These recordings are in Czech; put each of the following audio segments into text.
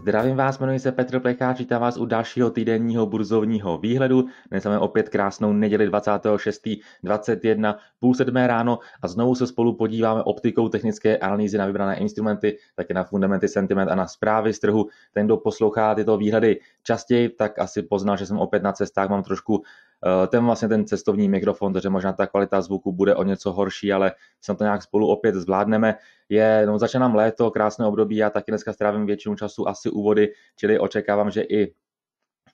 Zdravím vás, jmenuji se Petr Plecháč, vítám vás u dalšího týdenního burzovního výhledu. Dnes máme opět krásnou neděli 26.21, půl sedmé ráno a znovu se spolu podíváme optikou technické analýzy na vybrané instrumenty, také na fundamenty sentiment a na zprávy z trhu. Ten, kdo poslouchá tyto výhledy častěji, tak asi poznal, že jsem opět na cestách, mám trošku Eh, ten vlastně ten cestovní mikrofon, takže možná ta kvalita zvuku bude o něco horší, ale snad to nějak spolu opět zvládneme. Je, no začíná nám léto, krásné období, já taky dneska strávím většinu času asi u vody, čili očekávám, že i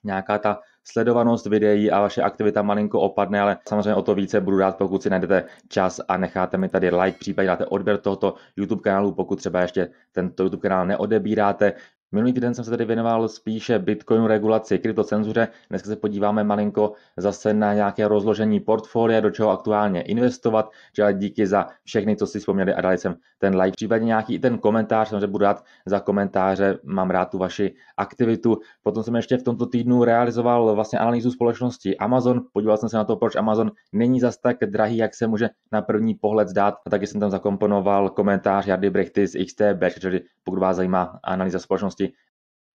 nějaká ta sledovanost videí a vaše aktivita malinko opadne, ale samozřejmě o to více budu rád, pokud si najdete čas a necháte mi tady like, případně dáte odběr tohoto YouTube kanálu, pokud třeba ještě tento YouTube kanál neodebíráte. Minulý týden jsem se tedy věnoval spíše Bitcoinu regulaci, kryptocenzuře. Dneska se podíváme malinko zase na nějaké rozložení portfolia, do čeho aktuálně investovat. Čili díky za všechny, co si vzpomněli a dali jsem ten like, případně nějaký i ten komentář, samozřejmě budu dát za komentáře, mám rád tu vaši aktivitu. Potom jsem ještě v tomto týdnu realizoval vlastně analýzu společnosti Amazon. Podíval jsem se na to, proč Amazon není zas tak drahý, jak se může na první pohled zdát. A taky jsem tam zakomponoval komentář Jardy Brechty z XTB, čili pokud vás zajímá analýza společnosti, společnosti.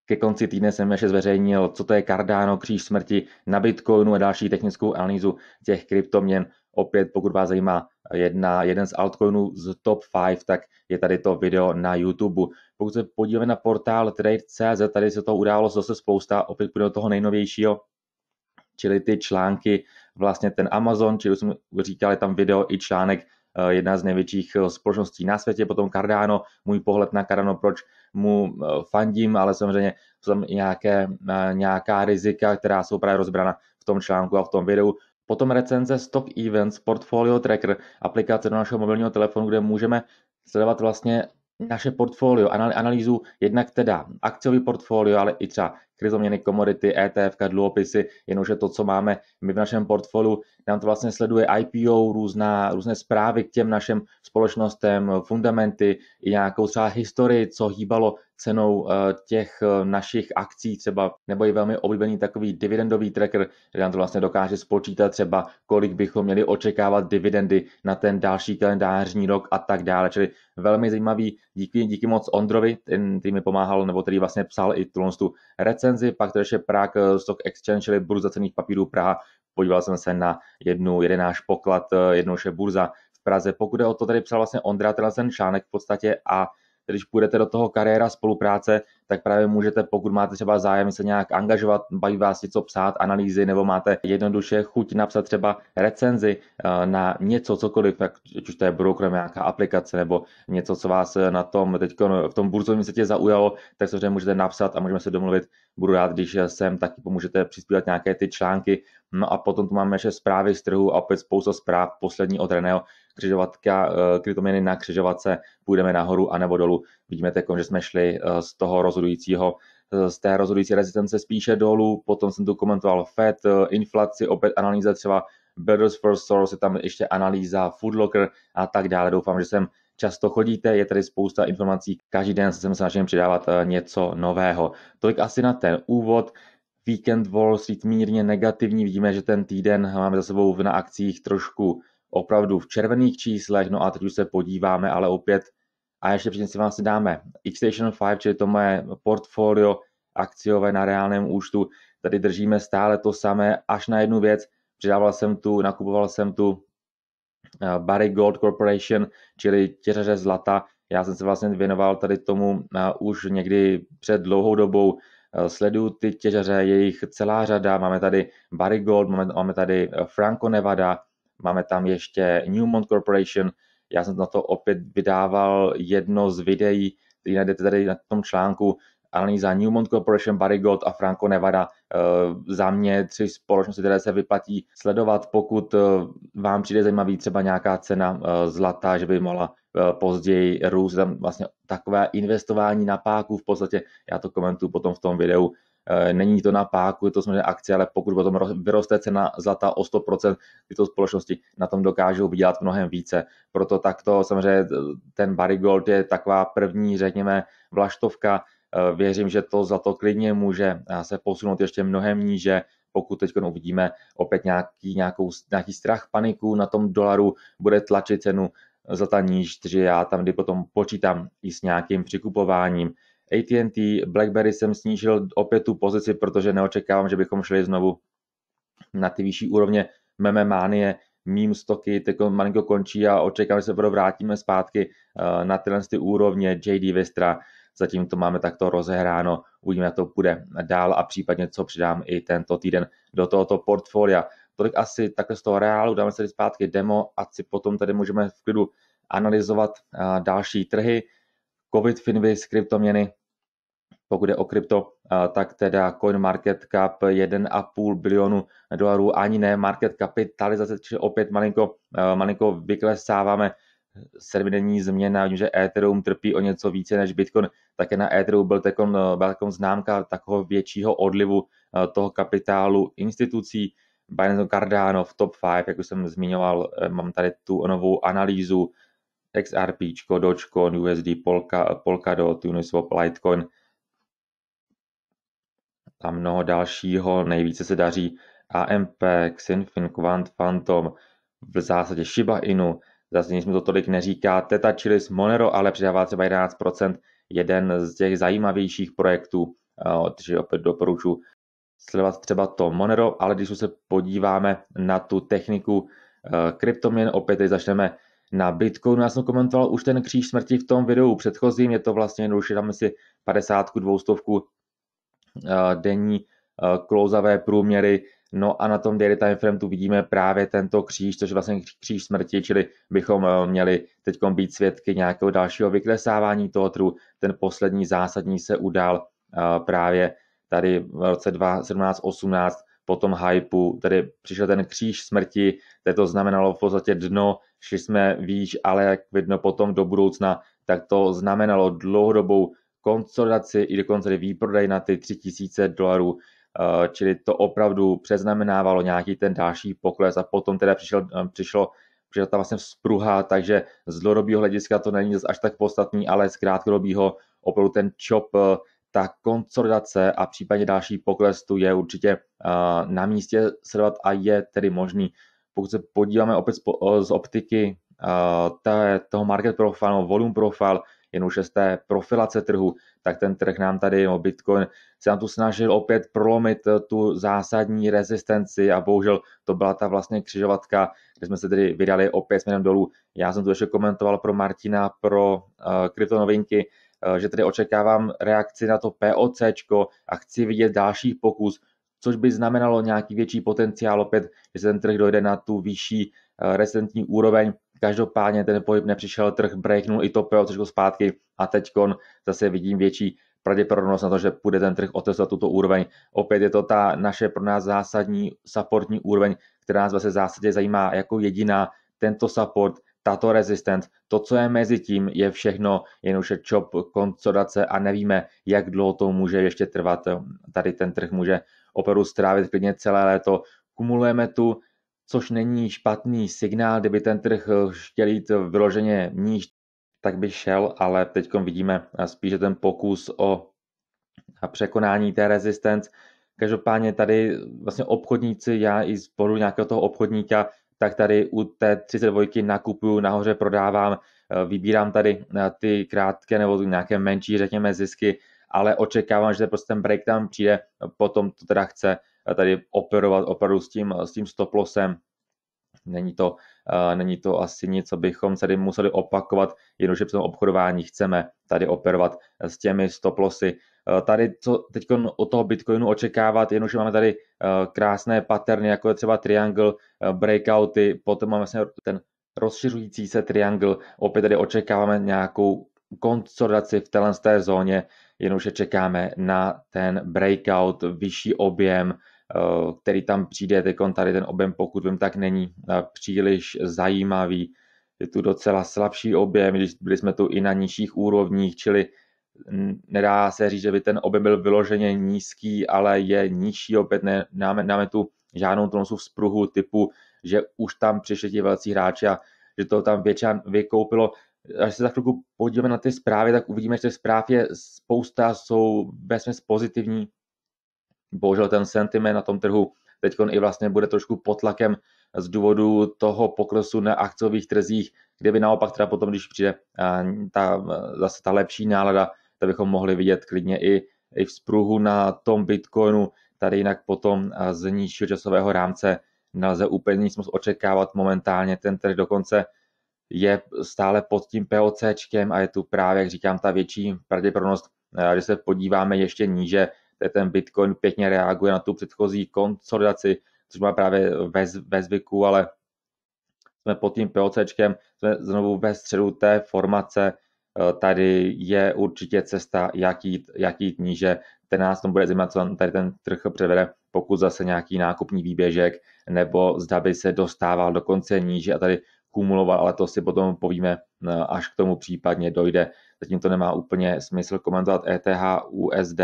Ke konci týdne jsem ještě zveřejnil, co to je Cardano, kříž smrti na Bitcoinu a další technickou analýzu těch kryptoměn. Opět, pokud vás zajímá jedna, jeden z altcoinů z top 5, tak je tady to video na YouTube. Pokud se podíváme na portál Trade.cz, tady se to událo zase spousta, opět půjde do toho nejnovějšího, čili ty články, vlastně ten Amazon, čili už jsem říkal, je tam video i článek Eh, jedna z největších eh, společností na světě, potom Cardano, můj pohled na Cardano, proč mu eh, fandím, ale samozřejmě jsou tam i nějaké, nějaká rizika, která jsou právě rozbrana v tom článku a v tom videu. Potom recenze Stock Events Portfolio Tracker, aplikace do našeho mobilního telefonu, kde můžeme sledovat vlastně naše portfolio, analýzu jednak teda akciový portfolio, ale i třeba kryzoměny, komodity, ETF, dluhopisy, jenomže to, co máme my v našem portfoliu, nám to vlastně sleduje IPO, různá, různé zprávy k těm našem společnostem, fundamenty, i nějakou třeba historii, co hýbalo cenou eh, těch eh, našich akcí třeba, nebo i velmi oblíbený takový dividendový tracker, kde nám to vlastně dokáže spočítat třeba, kolik bychom měli očekávat dividendy na ten další kalendářní rok a tak dále. Čili velmi zajímavý, díky, díky moc Ondrovi, ten, který mi pomáhal, nebo který vlastně psal i tu recenzi recenzi, pak to je Prague Stock Exchange, čili burza cených papírů Praha. Podíval jsem se na jednu, jeden náš poklad, eh, jednou je burza v Praze. Pokud je o to, tady psal vlastně Ondra, tenhle ten článek v podstatě a když půjdete do toho kariéra spolupráce, tak právě můžete, pokud máte třeba zájem se nějak angažovat, baví vás něco psát, analýzy, nebo máte jednoduše chuť napsat třeba recenzi eh, na něco, cokoliv, jak, ať už to je broker, nějaká aplikace, nebo něco, co vás eh, na tom teď no, v tom burzovním světě zaujalo, tak samozřejmě můžete napsat a můžeme se domluvit. Budu rád, když eh, sem taky pomůžete přispívat nějaké ty články. No a potom tu máme ještě zprávy z trhu a opět spousta zpráv poslední od Reného, křižovatka, eh, kryptoměny na křižovatce, půjdeme nahoru a nebo dolů. Vidíme teď, že jsme šli eh, z toho rozhodujícího eh, z té rozhodující rezistence spíše dolů, potom jsem tu komentoval FED, inflaci, opět analýza třeba Builders First Source, je tam ještě analýza Foodlocker a tak dále. Doufám, že sem často chodíte, je tady spousta informací, každý den jsem se snažím přidávat něco nového. Tolik asi na ten úvod. Víkend Wall Street mírně negativní, vidíme, že ten týden máme za sebou na akcích trošku opravdu v červených číslech, no a teď už se podíváme, ale opět, a ještě předtím si vám si dáme Xstation 5, čili to moje portfolio akciové na reálném účtu, tady držíme stále to samé, až na jednu věc, přidával jsem tu, nakupoval jsem tu eh, Barry Gold Corporation, čili těřeře zlata. Já jsem se vlastně věnoval tady tomu eh, už někdy před dlouhou dobou. Eh, sleduju ty těžaře, jejich celá řada. Máme tady Barry Gold, máme tady Franco Nevada, máme tam ještě Newmont Corporation, já jsem na to opět vydával jedno z videí, který najdete tady na tom článku, analýza Newmont Corporation, Gold a Franco Nevada. Eh, za mě tři společnosti, které se vyplatí sledovat, pokud eh, vám přijde zajímavý třeba nějaká cena eh, zlata, že by mohla později růst, tam vlastně takové investování na páku v podstatě, já to komentuju potom v tom videu, Eh, není to na páku, je to samozřejmě akce, ale pokud potom vyroste cena zlata o 100%, tyto společnosti na tom dokážou vydělat mnohem více. Proto takto samozřejmě eh, ten Barigold je taková první, řekněme, vlaštovka. Eh, věřím, že to za to klidně může se posunout ještě mnohem níže, pokud teď uvidíme opět nějaký, nějakou, nějaký strach, paniku na tom dolaru, bude tlačit cenu ta níž, že já tam kdy potom počítám i s nějakým přikupováním. AT&T, BlackBerry jsem snížil opět tu pozici, protože neočekávám, že bychom šli znovu na ty vyšší úrovně meme mánie, meme stoky, teď malinko končí a očekávám, že se opravdu vrátíme zpátky eh, na tyhle ty úrovně JD Vistra. Zatím to máme takto rozehráno, uvidíme, jak to půjde dál a případně co přidám i tento týden do tohoto portfolia. Tolik asi takhle z toho reálu, dáme se zpátky demo a si potom tady můžeme v klidu analyzovat eh, další trhy. COVID, Finviz, kryptoměny, pokud je o krypto, tak teda coin market cap 1,5 bilionu dolarů, ani ne market kapitalizace, čili opět malinko, malinko vyklesáváme sedmidenní změna, vím, že Ethereum trpí o něco více než Bitcoin, také na Ethereum byl takom, byl takom známka takového většího odlivu toho kapitálu institucí, Binance Cardano v top 5, jak už jsem zmiňoval, mám tady tu novou analýzu, XRP, Dogecoin, USD, Polka, Polkadot, Uniswap, Litecoin, a mnoho dalšího. Nejvíce se daří AMP, Xinfin, Quant, Phantom, v zásadě Shiba Inu, zase nic mi to tolik neříká, Teta z Monero, ale přidává třeba 11%, jeden z těch zajímavějších projektů, eh, takže opět doporučuji sledovat třeba to Monero, ale když už se podíváme na tu techniku eh, kryptoměn, opět teď začneme na Bitcoin. Já jsem komentoval už ten kříž smrti v tom videu předchozím, je to vlastně jednoduše, dáme si 50, 200, denní klouzavé průměry. No a na tom daily time frame tu vidíme právě tento kříž, což je vlastně kříž smrti, čili bychom měli teď být svědky nějakého dalšího vyklesávání toho trhu. Ten poslední zásadní se udál právě tady v roce 2017-18 po tom hypeu, tedy přišel ten kříž smrti, tedy to znamenalo v podstatě dno, šli jsme výš, ale jak vidno potom do budoucna, tak to znamenalo dlouhodobou konsolidaci i dokonce výprodej na ty 3000 dolarů, eh, čili to opravdu přeznamenávalo nějaký ten další pokles a potom teda přišel, eh, přišlo přišla ta vlastně spruha, takže z dlouhodobého hlediska to není až tak podstatný, ale z krátkodobého opravdu ten čop, eh, ta konsolidace a případně další pokles tu je určitě na místě sledovat a je tedy možný. Pokud se podíváme opět z optiky toho market profile, volume profile, jenomže z té profilace trhu, tak ten trh nám tady, no Bitcoin se nám tu snažil opět prolomit eh, tu zásadní rezistenci a bohužel to byla ta vlastně křižovatka, kde jsme se tedy vydali opět směrem dolů. Já jsem to ještě komentoval pro Martina, pro uh, eh, kryptonovinky, uh, eh, že tedy očekávám reakci na to POC a chci vidět další pokus, což by znamenalo nějaký větší potenciál opět, že se ten trh dojde na tu vyšší rezistentní úroveň, Každopádně ten pohyb nepřišel, trh breaknul i Topeo trošku zpátky a teď zase vidím větší pravděpodobnost na to, že půjde ten trh otestovat tuto úroveň. Opět je to ta naše pro nás zásadní supportní úroveň, která nás vlastně zásadě zajímá jako jediná. Tento support, tato rezistent, to, co je mezi tím, je všechno jenuše čop, konsolidace a nevíme, jak dlouho to může ještě trvat. Tady ten trh může opravdu strávit klidně celé léto. Kumulujeme tu což není špatný signál, kdyby ten trh eh, chtěl jít eh, vyloženě níž, tak by šel, ale teď vidíme eh, spíše ten pokus o překonání té rezistence. Každopádně tady vlastně obchodníci, já i z bodu nějakého toho obchodníka, tak tady u té 32 nakupuju, nahoře prodávám, vybírám tady ty krátké nebo nějaké menší, řekněme, zisky, ale očekávám, že prostě ten breakdown přijde, potom to teda chce tady operovat opravdu s tím, s tím stop lossem. Není to, není to asi nic, co bychom tady museli opakovat, jenomže při tom obchodování chceme tady operovat s těmi stop lossy. Tady, co teď od toho Bitcoinu očekávat, jenomže máme tady krásné paterny, jako je třeba triangle, breakouty, potom máme vlastně ten rozšiřující se triangle, opět tady očekáváme nějakou konsolidaci v téhle té zóně, jenomže čekáme na ten breakout, vyšší objem, Eh, který tam přijde, teď tady ten objem, pokud vím, tak není eh, příliš zajímavý. Je tu docela slabší objem, když byli jsme tu i na nižších úrovních, čili nedá se říct, že by ten objem byl vyloženě nízký, ale je nižší, opět ne, máme, máme tu žádnou tonsu v typu, že už tam přišli ti velcí hráči a že to tam většina vykoupilo. Až se za chvilku podíváme na ty zprávy, tak uvidíme, že těch zpráv je spousta, jsou vesměs pozitivní, bohužel ten sentiment na tom trhu teď i vlastně bude trošku pod tlakem z důvodu toho poklesu na akciových trzích, kde by naopak teda potom, když přijde ta, zase ta lepší nálada, tak bychom mohli vidět klidně i, i v spruhu na tom Bitcoinu, tady jinak potom z nižšího časového rámce nelze úplně nic moc očekávat momentálně, ten trh dokonce je stále pod tím POCčkem a je tu právě, jak říkám, ta větší pravděpodobnost, když se podíváme ještě níže, ten Bitcoin pěkně reaguje na tu předchozí konsolidaci, což má právě ve, ve zvyku, ale jsme pod tím POCčkem, jsme znovu ve středu té formace, eh, tady je určitě cesta, jak jít, jak jít níže. Ten nás tom bude zajímat, co tady ten trh převede, pokud zase nějaký nákupní výběžek, nebo zda by se dostával dokonce níže a tady kumuloval, ale to si potom povíme, eh, až k tomu případně dojde. Zatím to nemá úplně smysl komentovat ETH USD,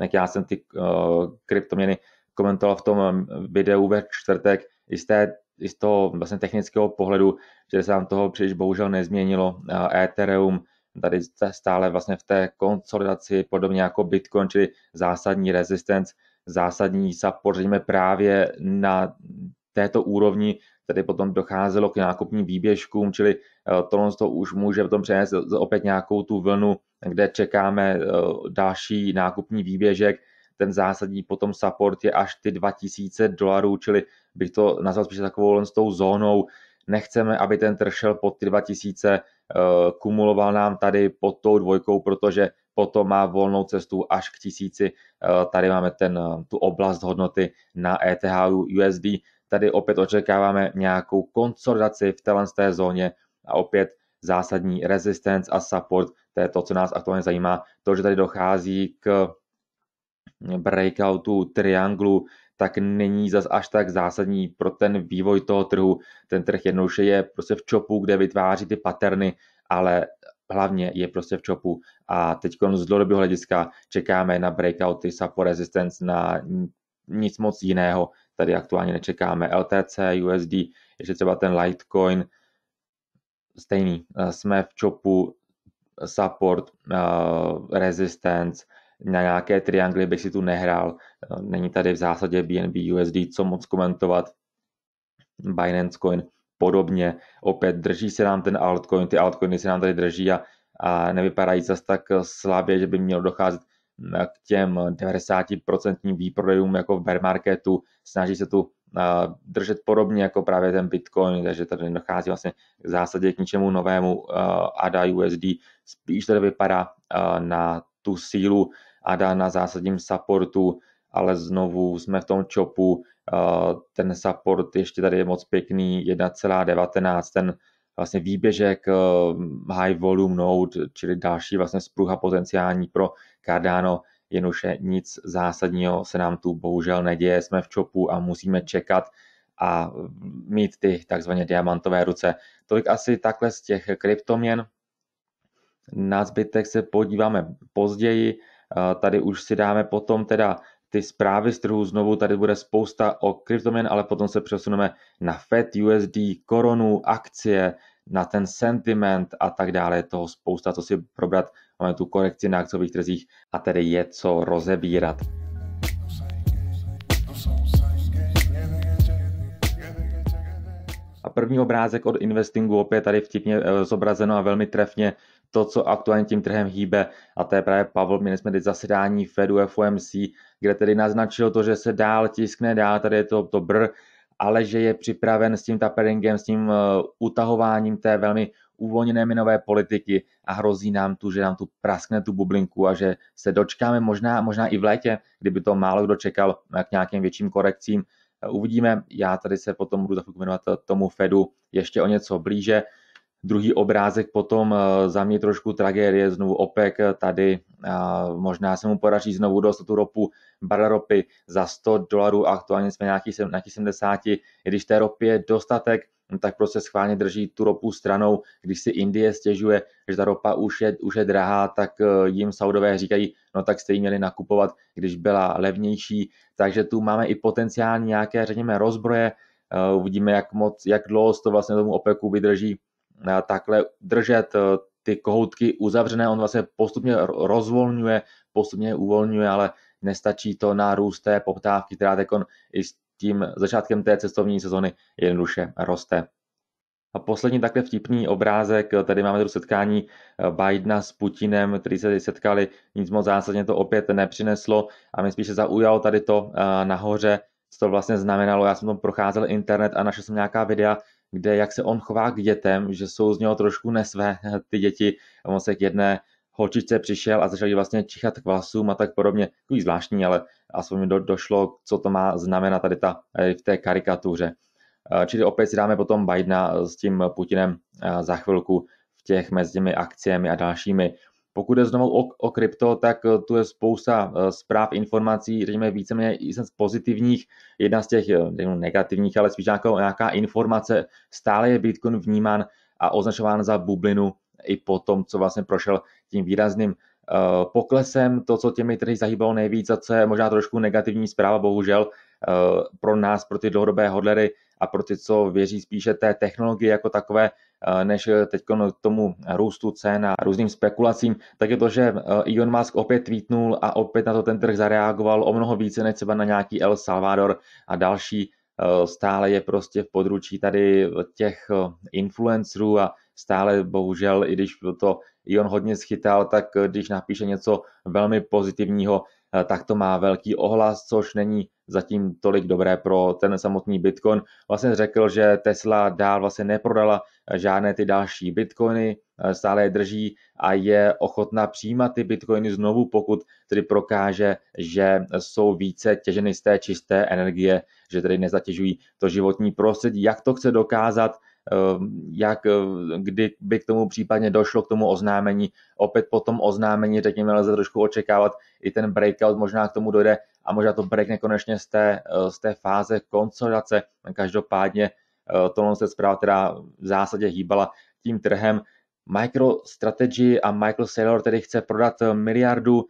jak já jsem ty uh, kryptoměny komentoval v tom eh, videu ve čtvrtek, i z, té, i z toho vlastně technického pohledu, že se nám toho příliš bohužel nezměnilo. Ethereum tady stále vlastně v té konsolidaci, podobně jako Bitcoin, čili zásadní rezistence, zásadní support, řekněme právě na této úrovni, tady potom docházelo k nákupním výběžkům, čili eh, tohle to už může potom přenést opět nějakou tu vlnu kde čekáme eh, další nákupní výběžek. Ten zásadní potom support je až ty 2000 dolarů, čili bych to nazval spíš takovou s tou zónou. Nechceme, aby ten trh šel pod ty 2000, eh, kumuloval nám tady pod tou dvojkou, protože potom má volnou cestu až k tisíci. Eh, tady máme ten, tu oblast hodnoty na ETH USD. Tady opět očekáváme nějakou konsolidaci v téhle té zóně a opět zásadní resistance a support, to je to, co nás aktuálně zajímá. To, že tady dochází k breakoutu trianglu, tak není zas až tak zásadní pro ten vývoj toho trhu. Ten trh jednoduše je prostě v čopu, kde vytváří ty paterny, ale hlavně je prostě v čopu. A teď z dlouhodobého hlediska čekáme na breakouty, support resistance, na nic moc jiného. Tady aktuálně nečekáme LTC, USD, ještě třeba ten Litecoin, stejný. Eh, jsme v chopu eh, support, eh, resistance, na nějaké triangly bych si tu nehrál. Není tady v zásadě BNB USD, co moc komentovat. Binance Coin podobně. Opět drží se nám ten altcoin, ty altcoiny se nám tady drží a, a nevypadají zas tak slabě, že by mělo docházet k těm 90% výprodejům jako v bear marketu. Snaží se tu držet podobně jako právě ten Bitcoin, takže tady dochází vlastně k zásadě k ničemu novému. ADA USD spíš tady vypadá na tu sílu ADA na zásadním supportu, ale znovu jsme v tom chopu, ten support ještě tady je moc pěkný, 1,19, ten vlastně výběžek high volume node, čili další vlastně spruha potenciální pro Cardano jenomže nic zásadního se nám tu bohužel neděje, jsme v čopu a musíme čekat a mít ty takzvané diamantové ruce. Tolik asi takhle z těch kryptoměn. Na zbytek se podíváme později, tady už si dáme potom teda ty zprávy z trhu znovu, tady bude spousta o kryptoměn, ale potom se přesuneme na FED, USD, koronu, akcie, na ten sentiment a tak dále, toho spousta, co si probrat Máme tu korekci na akciových trzích a tedy je co rozebírat. A první obrázek od Investingu opět tady vtipně eh, zobrazeno a velmi trefně to, co aktuálně tím trhem hýbe, a to je právě Pavel, měli jsme teď zasedání Fedu FOMC, kde tedy naznačil to, že se dál tiskne, dál tady je to, to br, ale že je připraven s tím taperingem, s tím uh, utahováním té velmi uvolněné minové politiky a hrozí nám tu, že nám tu praskne tu bublinku a že se dočkáme možná, možná i v létě, kdyby to málo kdo čekal k nějakým větším korekcím. Uvidíme, já tady se potom budu za tomu Fedu ještě o něco blíže. Druhý obrázek potom eh, za mě trošku tragédie, znovu OPEC eh, tady, eh, možná se mu podaří znovu dostat tu ropu, barel ropy za 100 dolarů, aktuálně jsme nějaký nějaký 70, i když té ropy je dostatek, No tak prostě schválně drží tu ropu stranou, když si Indie stěžuje, že ta ropa už je, už je drahá, tak eh, jim Saudové říkají, no tak jste ji měli nakupovat, když byla levnější, takže tu máme i potenciální nějaké, řekněme, rozbroje, eh, uvidíme, jak moc, jak dlouho to vlastně tomu OPECu vydrží eh, takhle držet ty kohoutky uzavřené, on vlastně postupně rozvolňuje, postupně uvolňuje, ale nestačí to na růst té poptávky, která teď i tím začátkem té cestovní sezony jednoduše roste. A poslední takhle vtipný obrázek, tady máme tu setkání eh, Bidena s Putinem, který se setkali, nic moc zásadně to opět nepřineslo a mě spíše zaujalo tady to eh, nahoře, co to vlastně znamenalo. Já jsem tam procházel internet a našel jsem nějaká videa, kde jak se on chová k dětem, že jsou z něho trošku nesvé eh, ty děti. On se k jedné holčičce přišel a začal jí vlastně čichat k vlasům a tak podobně. Takový zvláštní, ale aspoň mi do, došlo, co to má znamenat tady ta, eh, v té karikatuře. Eh, čili opět si dáme potom Bidena eh, s tím Putinem za chvilku v těch mezi těmi akciemi a dalšími. Pokud je znovu o, o krypto, tak tu je spousta zpráv, informací, řekněme víceméně z pozitivních, jedna z těch negativních, ale spíš nějaká, nějaká informace. Stále je Bitcoin vnímán a označován za bublinu i po tom, co vlastně prošel tím výrazným Eh, poklesem, to, co těmi trhy zahýbalo nejvíc a co je možná trošku negativní zpráva, bohužel eh, pro nás, pro ty dlouhodobé hodlery a pro ty, co věří spíše té technologii jako takové, eh, než teď k tomu růstu cen a různým spekulacím, tak je to, že Elon Musk opět tweetnul a opět na to ten trh zareagoval o mnoho více než třeba na nějaký El Salvador a další stále je prostě v područí tady těch influencerů a stále bohužel, i když to i on hodně schytal, tak eh, když napíše něco velmi pozitivního, eh, tak to má velký ohlas, což není zatím tolik dobré pro ten samotný Bitcoin. Vlastně řekl, že Tesla dál vlastně neprodala eh, žádné ty další Bitcoiny, stále je drží a je ochotná přijímat ty Bitcoiny znovu, pokud tedy prokáže, že jsou více těženy z té čisté energie, že tedy nezatěžují to životní prostředí. Jak to chce dokázat, Ehm, jak eh, kdyby k tomu případně došlo k tomu oznámení. Opět po tom oznámení, řekněme, lze trošku očekávat i ten breakout, možná k tomu dojde a možná to breakne konečně z té, eh, z té fáze konsolidace. Každopádně eh, tohle se zpráva, která v zásadě hýbala tím trhem. MicroStrategy a Michael Saylor tedy chce prodat miliardu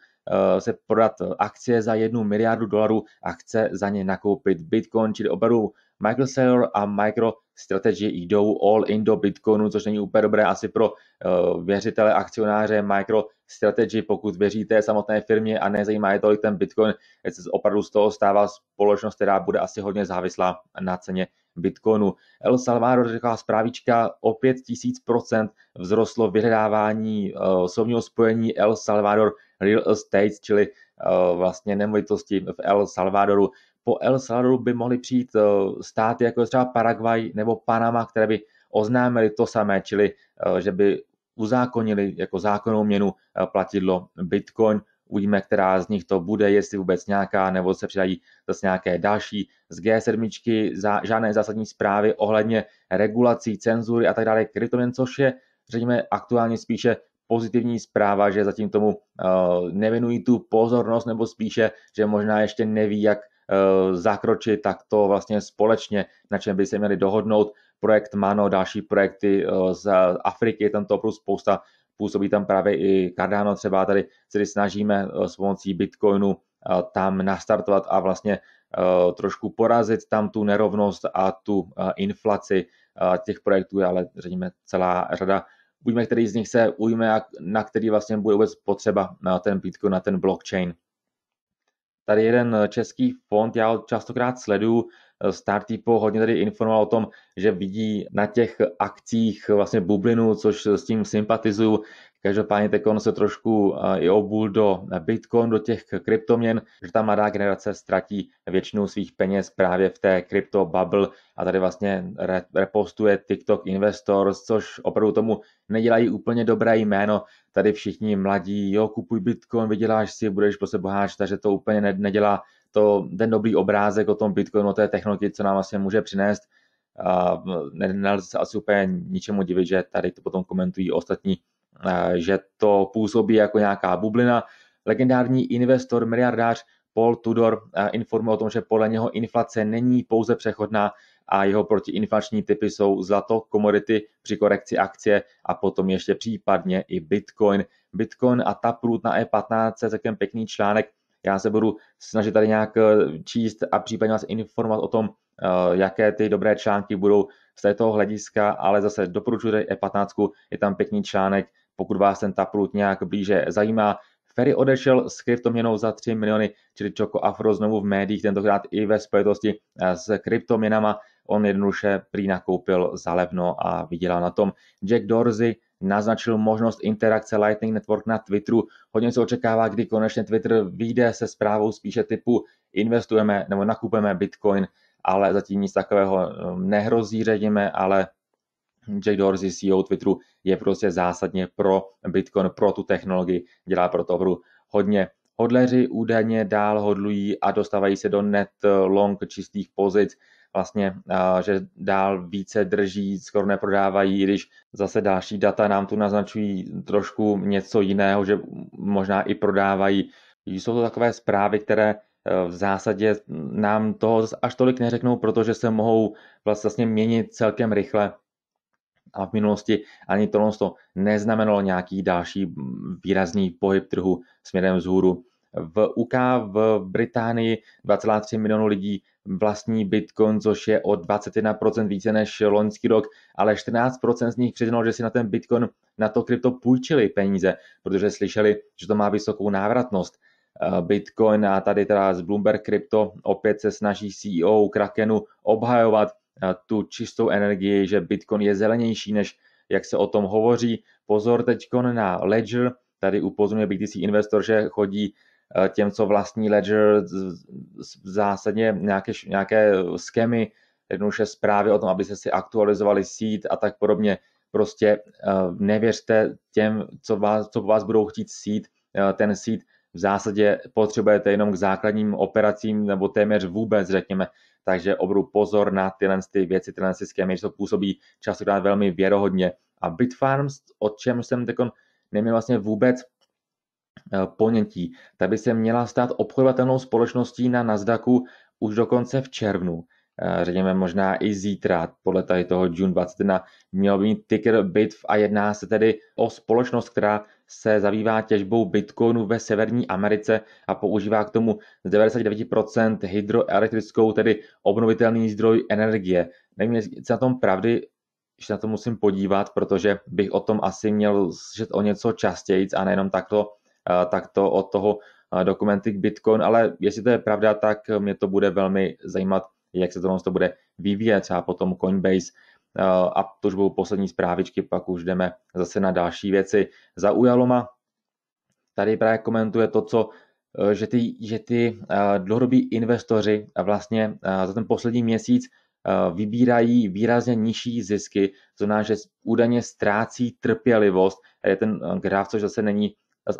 se prodat akcie za jednu miliardu dolarů a chce za ně nakoupit Bitcoin, čili oberu Microsoft a MicroStrategy jdou all in do Bitcoinu, což není úplně dobré asi pro eh, věřitele, akcionáře MicroStrategy, pokud věříte samotné firmě a nezajímá je tolik ten Bitcoin, se opravdu z toho stává společnost, která bude asi hodně závislá na ceně Bitcoinu. El Salvador, řekla zprávička, o 5000% vzrostlo vyhledávání eh, osobního spojení El Salvador Real Estate, čili eh, vlastně nemovitosti v El Salvadoru po El Salvadoru by mohly přijít eh, státy, jako třeba Paraguay nebo Panama, které by oznámili to samé, čili eh, že by uzákonili jako zákonnou měnu eh, platidlo Bitcoin. Uvidíme, která z nich to bude, jestli vůbec nějaká, nebo se přidají zase nějaké další. Z G7 žádné zásadní zprávy ohledně regulací, cenzury a tak dále kryptoměn, což je, řekněme, aktuálně spíše pozitivní zpráva, že zatím tomu uh, tu pozornost, nebo spíše, že možná ještě neví, jak Eh, zakročit takto vlastně společně, na čem by se měli dohodnout. Projekt MANO, další projekty eh, z Afriky, tam to plus spousta, působí tam právě i Cardano třeba, tady se snažíme eh, s pomocí Bitcoinu tam nastartovat a vlastně trošku porazit tam tu nerovnost a tu inflaci těch projektů, ale řekněme celá řada uvidíme, který z nich se ujme a na který vlastně bude vůbec potřeba na ten Bitcoin, na ten blockchain. Tady jeden eh, český fond, já ho častokrát sleduju, po hodně tady informoval o tom, že vidí na těch akcích vlastně bublinu, což s tím sympatizuju. Každopádně teď on se trošku eh, i obul do Bitcoin, do těch kryptoměn, že ta mladá generace ztratí většinu svých peněz právě v té krypto bubble a tady vlastně repostuje TikTok Investors, což opravdu tomu nedělají úplně dobré jméno. Tady všichni mladí, jo, kupuj Bitcoin, vyděláš si, budeš prostě boháč, takže to úplně nedělá to, ten dobrý obrázek o tom Bitcoinu, o té technologii, co nám vlastně může přinést, a nelze se asi úplně ničemu divit, že tady to potom komentují ostatní, že to působí jako nějaká bublina. Legendární investor, miliardář Paul Tudor informuje o tom, že podle něho inflace není pouze přechodná a jeho protiinflační typy jsou zlato, komodity při korekci akcie a potom ještě případně i Bitcoin. Bitcoin a ta průt na E15, celkem pěkný článek, já se budu snažit tady nějak eh, číst a případně vás informovat o tom, eh, jaké ty dobré články budou z této hlediska, ale zase doporučuji tady E15, je tam pěkný článek, pokud vás ten Taproot nějak blíže zajímá. Ferry odešel s kryptoměnou za 3 miliony, čili Čoko Afro znovu v médiích, tentokrát i ve spojitosti eh, s kryptoměnama. On jednoduše prý nakoupil za levno a vydělal na tom. Jack Dorsey naznačil možnost interakce Lightning Network na Twitteru. Hodně se očekává, kdy konečně Twitter vyjde se zprávou spíše typu investujeme nebo nakupujeme Bitcoin, ale zatím nic takového um, nehrozí, řekněme, ale Jack Dorsey, CEO Twitteru, je prostě zásadně pro Bitcoin, pro tu technologii, dělá pro to hru hodně. Hodleři údajně dál hodlují a dostávají se do net eh, long čistých pozic vlastně, že dál více drží, skoro neprodávají, i když zase další data nám tu naznačují trošku něco jiného, že možná i prodávají. Jsou to takové zprávy, které e, v zásadě nám toho až tolik neřeknou, protože se mohou vlastně měnit celkem rychle a v minulosti ani tohle to neznamenalo nějaký další výrazný pohyb trhu směrem vzhůru. V UK v Británii 2,3 milionu lidí vlastní Bitcoin, což je o 21% více než loňský rok, ale 14% z nich přiznalo, že si na ten Bitcoin, na to krypto půjčili peníze, protože slyšeli, že to má vysokou návratnost. Eh, Bitcoin a tady teda z Bloomberg Crypto opět se snaží CEO Krakenu obhajovat eh, tu čistou energii, že Bitcoin je zelenější, než jak se o tom hovoří. Pozor teď na Ledger, tady upozorňuje BTC Investor, že chodí Eh, těm, co vlastní Ledger, zásadně nějaké, nějaké eh, skemy, jednoduše zprávy o tom, aby se si aktualizovali sít a tak podobně. Prostě eh, nevěřte těm, co vás, co vás budou chtít sít. Ten sít v zásadě potřebujete jenom k základním operacím nebo téměř vůbec, řekněme. Takže obru pozor na tyhle ty věci, tyhle ty schémy, to působí častokrát velmi věrohodně. A Bitfarms, o čem jsem teď neměl vlastně vůbec Eh, ponětí. Ta by se měla stát obchodovatelnou společností na Nasdaqu už dokonce v červnu. Eh, řekněme možná i zítra, podle tady toho June 21, Mělo by mít ticker BITV a jedná se tedy o společnost, která se zabývá těžbou bitcoinu ve Severní Americe a používá k tomu z 99% hydroelektrickou, tedy obnovitelný zdroj energie. Nevím, jestli na tom pravdy, že na to musím podívat, protože bych o tom asi měl slyšet o něco častěji a nejenom takto tak to od toho k Bitcoin, ale jestli to je pravda, tak mě to bude velmi zajímat, jak se to, to bude vyvíjet, třeba potom Coinbase, a to už budou poslední zprávičky, pak už jdeme zase na další věci. Zaujalo ma, tady právě komentuje to, co e, že ty, že ty e, dlouhodobí investoři vlastně e, za ten poslední měsíc vybírají výrazně nižší zisky, to znamená, že údajně ztrácí trpělivost. Tady je ten graf, což zase není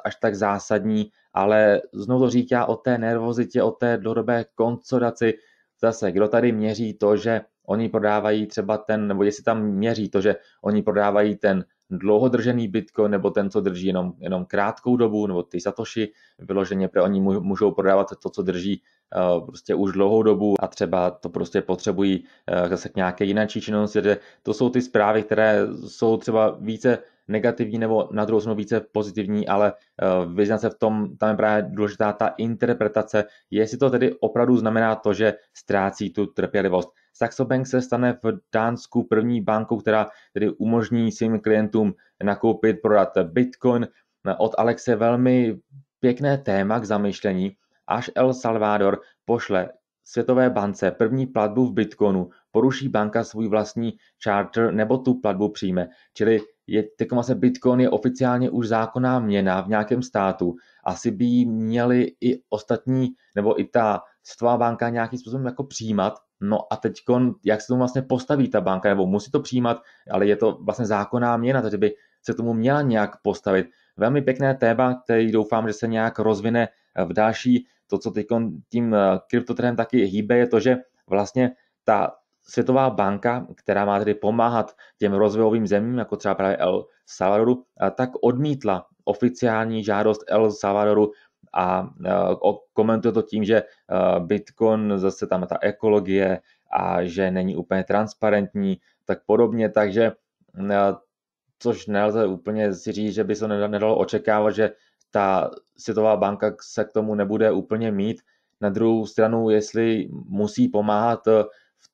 až tak zásadní, ale znovu říká o té nervozitě, o té dlouhodobé konsolidaci. Zase, kdo tady měří to, že oni prodávají třeba ten, nebo jestli tam měří to, že oni prodávají ten dlouhodržený bitcoin, nebo ten, co drží jenom, jenom krátkou dobu, nebo ty satoši, vyloženě, pro oni můžou prodávat to, co drží eh, prostě už dlouhou dobu a třeba to prostě potřebují eh, zase k nějaké jiné činnosti, že to jsou ty zprávy, které jsou třeba více negativní nebo na druhou stranu více pozitivní, ale eh, vyznat se v tom, tam je právě důležitá ta interpretace, jestli to tedy opravdu znamená to, že ztrácí tu trpělivost. Saxo Bank se stane v Dánsku první bankou, která tedy umožní svým klientům nakoupit, prodat Bitcoin. Od Alexe velmi pěkné téma k zamyšlení, až El Salvador pošle Světové bance první platbu v Bitcoinu, poruší banka svůj vlastní charter nebo tu platbu přijme. Čili je, vlastně Bitcoin je oficiálně už zákonná měna v nějakém státu. Asi by ji měli i ostatní, nebo i ta světová banka nějakým způsobem jako přijímat. No a teď, jak se tomu vlastně postaví ta banka, nebo musí to přijímat, ale je to vlastně zákonná měna, takže by se tomu měla nějak postavit. Velmi pěkné téma, který doufám, že se nějak rozvine v další. To, co teď tím eh, kryptotrhem taky hýbe, je to, že vlastně ta Světová banka, která má tedy pomáhat těm rozvojovým zemím, jako třeba právě El Salvadoru, eh, tak odmítla oficiální žádost El Salvadoru a eh, komentuje to tím, že eh, Bitcoin, zase tam ta ekologie a že není úplně transparentní, tak podobně, takže což nelze úplně si říct, že by se nedalo očekávat, že ta Světová banka se k tomu nebude úplně mít. Na druhou stranu, jestli musí pomáhat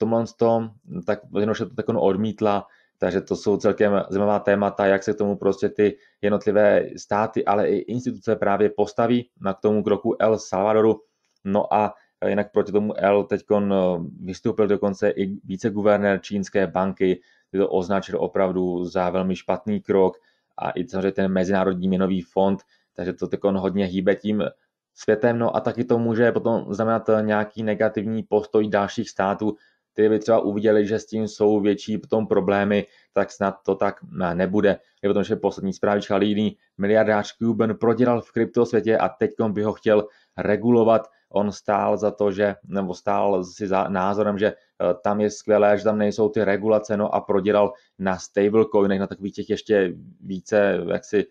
tomhle tom, tak veřejnost to tak odmítla, takže to jsou celkem zajímavá témata, jak se k tomu prostě ty jednotlivé státy, ale i instituce právě postaví na k tomu kroku El Salvadoru. No a jinak proti tomu El teď eh, vystoupil dokonce i viceguvernér čínské banky, který to označil opravdu za velmi špatný krok a i samozřejmě ten Mezinárodní měnový fond, takže to teď hodně hýbe tím světem, no a taky to může potom znamenat nějaký negativní postoj dalších států, by třeba uviděli, že s tím jsou větší potom problémy, tak snad to tak nebude. Je potom, že poslední zprávička líný miliardář Cuban prodělal v kryptosvětě a teď by ho chtěl regulovat. On stál za to, že, nebo stál si za názorem, že eh, tam je skvělé, že tam nejsou ty regulace, no a prodělal na stablecoinech, na takových těch ještě více jaksi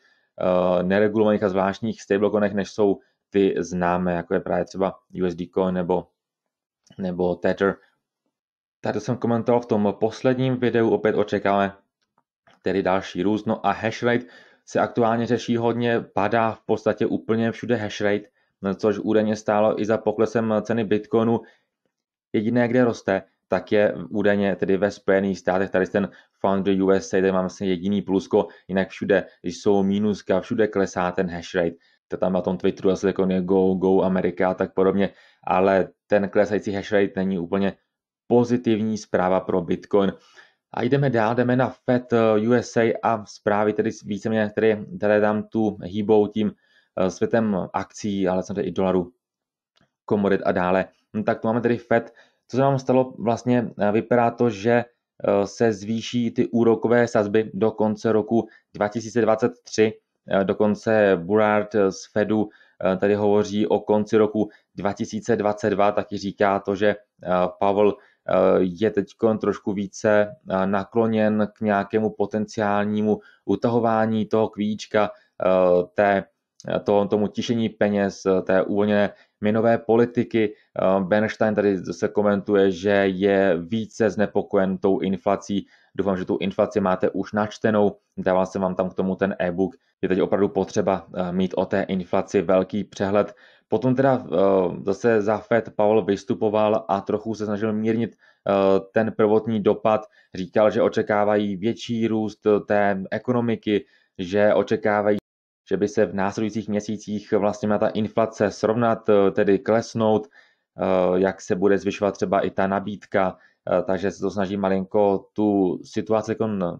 eh, neregulovaných a zvláštních stablecoinech, než jsou ty známé, jako je právě třeba USD coin nebo, nebo Tether, Tady jsem komentoval v tom posledním videu, opět očekáme tedy další růst. No a hashrate se aktuálně řeší hodně, padá v podstatě úplně všude hashrate, což údajně stálo i za poklesem ceny Bitcoinu. Jediné, kde roste, tak je údajně tedy ve Spojených státech, tady ten Foundry USA, tady mám vlastně jediný plusko, jinak všude, když jsou mínuska, všude klesá ten hashrate. To tam na tom Twitteru asi jako go, go Amerika a tak podobně, ale ten klesající hashrate není úplně pozitivní zpráva pro Bitcoin. A jdeme dál, jdeme na Fed eh, USA a zprávy, tedy víceméně, které, které tam tu hýbou tím eh, světem akcí, ale samozřejmě i dolarů, komodit a dále. No, tak tu máme tedy Fed. Co se nám stalo, vlastně eh, vypadá to, že se zvýší ty úrokové sazby do konce roku 2023. Dokonce Burard z Fedu tady hovoří o konci roku 2022, taky říká to, že Powell je teď trošku více eh, nakloněn k nějakému potenciálnímu utahování toho kvíčka eh, té Eh, to, tomu tišení peněz, eh, té uvolněné minové politiky. Eh, Bernstein tady se komentuje, že je více znepokojen tou inflací. Doufám, že tu inflaci máte už načtenou. Dával jsem vám tam k tomu ten e-book. Je teď opravdu potřeba mít o té inflaci velký přehled. Potom teda zase za Fed Pavel vystupoval a trochu se snažil mírnit ten prvotní dopad. Říkal, že očekávají větší růst té ekonomiky, že očekávají že by se v následujících měsících vlastně měla ta inflace srovnat, eh, tedy klesnout, eh, jak se bude zvyšovat třeba i ta nabídka, eh, takže se to snaží malinko tu situaci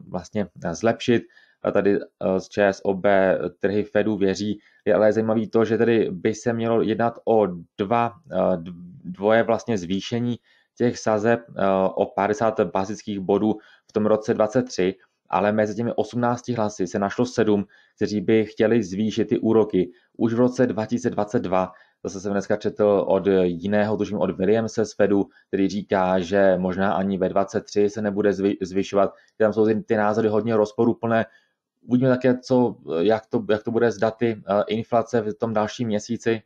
vlastně zlepšit. Tady z ČSOB trhy Fedu věří, je ale zajímavé to, že tedy by se mělo jednat o dva, dvoje vlastně zvýšení těch sazeb o 50 bazických bodů v tom roce 23, ale mezi těmi 18 hlasy se našlo 7, kteří by chtěli zvýšit ty úroky. Už v roce 2022 Zase jsem dneska četl od jiného, tuším od Williamse z Fedu, který říká, že možná ani ve 23 se nebude zvy, zvyšovat. Tam jsou ty, ty názory hodně rozporuplné. Uvidíme také, co, jak, to, jak to bude s daty eh, inflace v tom dalším měsíci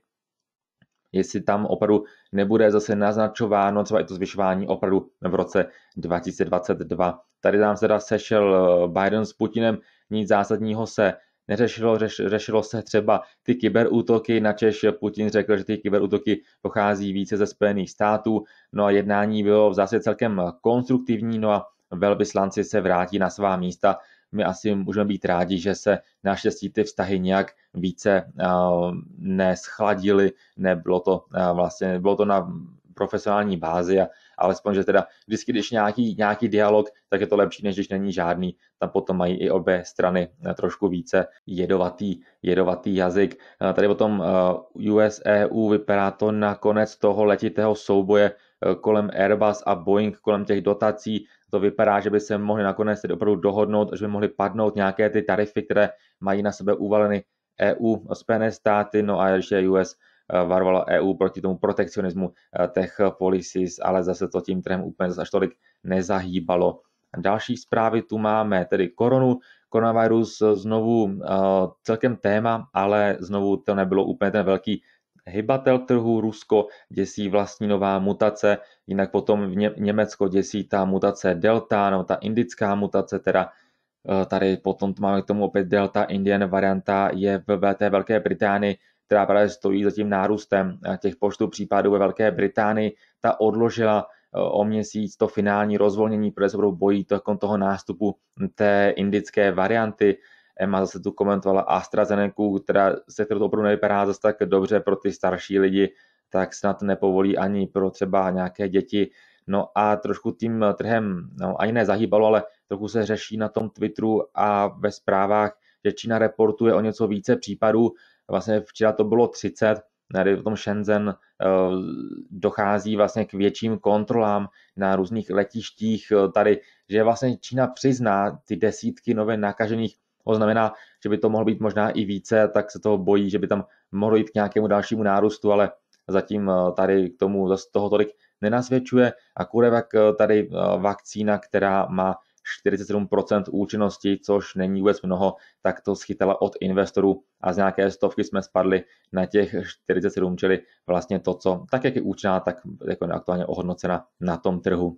jestli tam opravdu nebude zase naznačováno třeba i to zvyšování opravdu v roce 2022. Tady nám teda sešel eh, Biden s Putinem, nic zásadního se neřešilo, řeš, řešilo se třeba ty kyberútoky, na Češ Putin řekl, že ty kyberútoky pochází více ze Spojených států, no a jednání bylo v zase celkem konstruktivní, no a velvyslanci se vrátí na svá místa my asi můžeme být rádi, že se naštěstí ty vztahy nějak více eh, neschladily, nebylo to eh, vlastně, bylo to na profesionální bázi a alespoň, že teda vždycky, když nějaký, nějaký dialog, tak je to lepší, než když není žádný. Tam potom mají i obě strany eh, trošku více jedovatý, jedovatý jazyk. Tady potom US-EU e vypadá to na konec toho letitého souboje kolem Airbus a Boeing, kolem těch dotací to vypadá, že by se mohli nakonec tedy opravdu dohodnout, že by mohly padnout nějaké ty tarify, které mají na sebe uvaleny EU, Spojené státy, no a ještě US eh, varovala EU proti tomu protekcionismu eh, tech policies, ale zase to tím trhem úplně až tolik nezahýbalo. Další zprávy tu máme, tedy koronu, koronavirus eh, znovu uh, celkem téma, ale znovu to nebylo úplně ten velký hybatel trhu. Rusko děsí vlastní nová mutace, Jinak potom v Ně- Německo děsí ta mutace delta, no ta indická mutace, teda eh, tady potom máme k tomu opět delta Indian varianta je v té Velké Británii, která právě stojí za tím nárůstem eh, těch počtů případů ve Velké Británii, ta odložila eh, o měsíc to finální rozvolnění, protože se budou bojí toho nástupu té indické varianty. Emma zase tu komentovala AstraZeneca, která se kterou to opravdu nevypadá zase tak dobře pro ty starší lidi, tak snad nepovolí ani pro třeba nějaké děti. No a trošku tím trhem no, ani nezahýbalo, ale trochu se řeší na tom Twitteru a ve zprávách, že Čína reportuje o něco více případů. Vlastně včera to bylo 30, tady v tom Shenzhen eh, dochází vlastně k větším kontrolám na různých letištích eh, tady, že vlastně Čína přizná ty desítky nově nakažených, to znamená, že by to mohlo být možná i více, tak se toho bojí, že by tam mohlo jít k nějakému dalšímu nárůstu, ale zatím eh, tady k tomu z toho tolik nenasvědčuje. A kurevak eh, tady eh, vakcína, která má 47% účinnosti, což není vůbec mnoho, tak to schytala od investorů a z nějaké stovky jsme spadli na těch 47, čili vlastně to, co tak, jak je účinná, tak jako neaktuálně ohodnocena na tom trhu.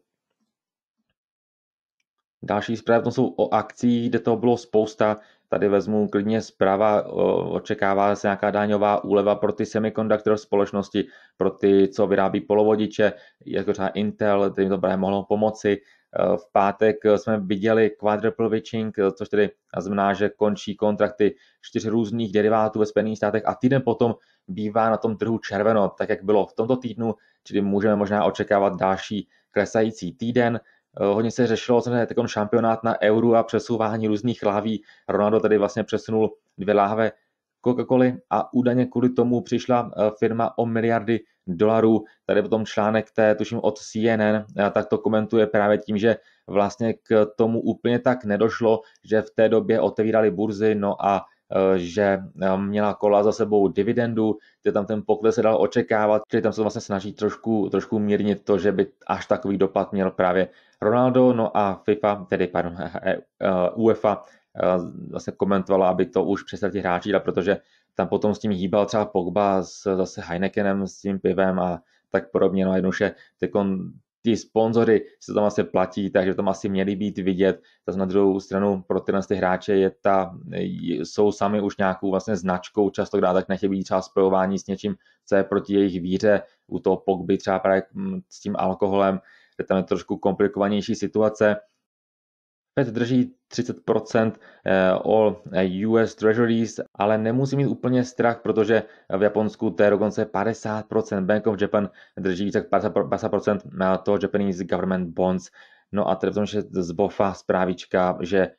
Další zprávy to jsou o akcích, kde to bylo spousta. Tady vezmu klidně zpráva, očekává se nějaká daňová úleva pro ty semiconductor společnosti, pro ty, co vyrábí polovodiče, jako třeba Intel, kterým to právě mohlo pomoci. E, v pátek jsme viděli quadruple witching, což tedy znamená, že končí kontrakty čtyř různých derivátů ve Spojených státech a týden potom bývá na tom trhu červeno, tak jak bylo v tomto týdnu, čili můžeme možná očekávat další klesající týden. Eh, hodně se řešilo ten teď šampionát na euru a přesouvání různých láví. Ronaldo tady vlastně přesunul dvě láhve Coca-Coly a údajně kvůli tomu přišla eh, firma o miliardy dolarů. Tady potom článek té, tuším od CNN, tak to komentuje právě tím, že vlastně k tomu úplně tak nedošlo, že v té době otevírali burzy, no a Eh, že eh, měla kola za sebou dividendu, že tam ten pokles se dal očekávat, čili tam se vlastně snaží trošku, trošku mírnit to, že by až takový dopad měl právě Ronaldo, no a FIFA, tedy pardon, e, eh, UEFA vlastně komentovala, aby to už přestali ti hráči protože tam potom s tím hýbal třeba Pogba s zase Heinekenem, s tím pivem a tak podobně. No a jednoduše ty sponzory se tam asi platí, takže tam asi měly být vidět. Zase na druhou stranu pro tyhle ty hráče je ta, jsou sami už nějakou vlastně značkou, často dá tak nechtějí být třeba spojování s něčím, co je proti jejich víře, u toho Pogby třeba právě mm, s tím alkoholem, kde tam je trošku komplikovanější situace. Fed drží 30% eh, all eh, US Treasuries, ale nemusí mít úplně strach, protože v Japonsku to je dokonce 50%. Bank of Japan drží více jak 50% na to Japanese Government Bonds. No a tady je z BOFA zprávička, že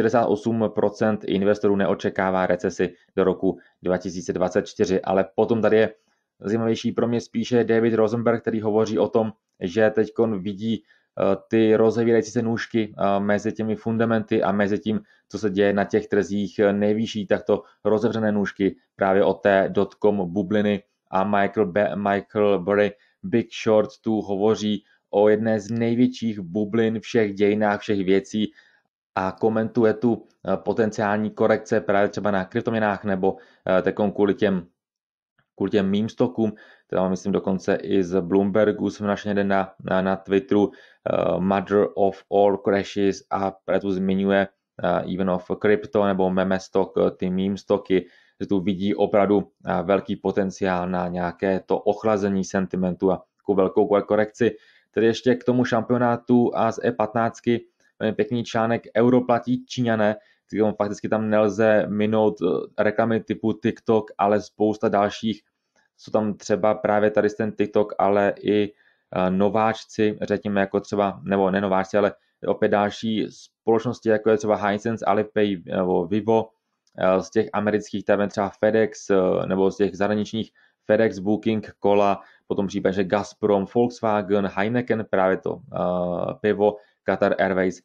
68% investorů neočekává recesi do roku 2024, ale potom tady je zajímavější pro mě spíše David Rosenberg, který hovoří o tom, že teď vidí Eh, ty rozevírající se nůžky eh, mezi těmi fundamenty a mezi tím, co se děje na těch trzích eh, nejvyšší, to rozevřené nůžky právě od té dotcom bubliny a Michael, Be- Michael Burry Big Short tu hovoří o jedné z největších bublin všech dějinách, všech věcí a komentuje tu potenciální korekce právě třeba na kryptoměnách nebo takovou kvůli těm kvůli těm mým stokům, teda mám, myslím dokonce i z Bloombergu, jsem našel jeden na, na, na Twitteru, uh, Mother of all crashes a tu zmiňuje uh, even of crypto nebo meme stock, eh, ty meme stoky, že tu vidí opravdu uh, velký potenciál na nějaké to ochlazení sentimentu a takovou velkou korekci. Tedy ještě k tomu šampionátu a z E15 velmi pěkný článek Euro platí Číňané, fakticky tam nelze minout eh, reklamy typu TikTok, ale spousta dalších. Jsou tam třeba právě tady ten TikTok, ale i eh, nováčci, řekněme jako třeba, nebo ne nováčci, ale opět další společnosti, jako je třeba Hisense, Alipay eh, nebo Vivo, z těch amerických, tam třeba FedEx nebo z těch zahraničních FedEx, Booking, Kola, potom případně Gazprom, Volkswagen, Heineken, právě to uh, pivo, Qatar Airways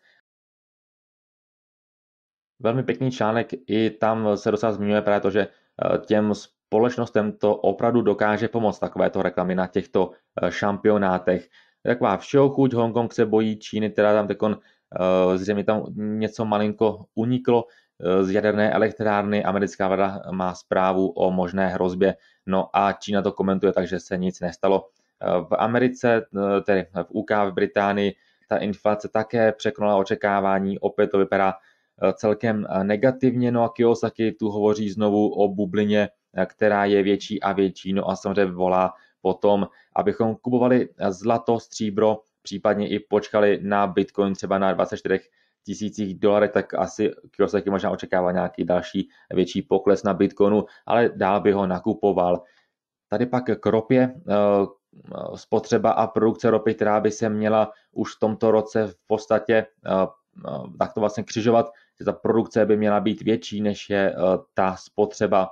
velmi pěkný článek, i tam se docela zmiňuje právě to, že eh, těm společnostem to opravdu dokáže pomoct, takovéto reklamy na těchto eh, šampionátech. Taková všeho chuť, Hongkong se bojí Číny, teda tam takon eh, zřejmě tam něco malinko uniklo z jaderné elektrárny, americká vláda má zprávu o možné hrozbě, no a Čína to komentuje, takže se nic nestalo. V Americe, tedy v UK, v Británii, ta inflace také překonala očekávání, opět to vypadá Eh, celkem eh, negativně. No a Kiyosaki tu hovoří znovu o bublině, eh, která je větší a větší, no a samozřejmě volá potom, abychom kupovali zlato, stříbro, případně i počkali na Bitcoin třeba na 24 tisících dolarech, tak asi Kiyosaki možná očekává nějaký další větší pokles na Bitcoinu, ale dál by ho nakupoval. Tady pak k ropě, spotřeba a produkce ropy, která by se měla už v tomto roce v podstatě tak to vlastně křižovat že ta produkce by měla být větší, než je eh, ta spotřeba,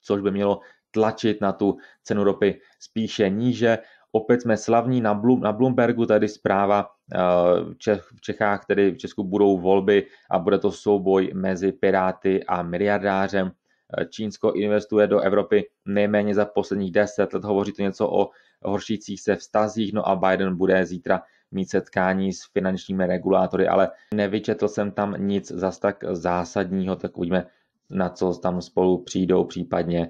což by mělo tlačit na tu cenu ropy spíše níže. Opět jsme slavní na, Bloom, na Bloombergu, tady zpráva v, eh, Čech, v Čechách, tedy v Česku budou volby a bude to souboj mezi Piráty a miliardářem. Eh, Čínsko investuje do Evropy nejméně za posledních deset let, hovoří to něco o horšících se vztazích, no a Biden bude zítra mít setkání s finančními regulátory, ale nevyčetl jsem tam nic zas tak zásadního, tak uvidíme, na co tam spolu přijdou případně.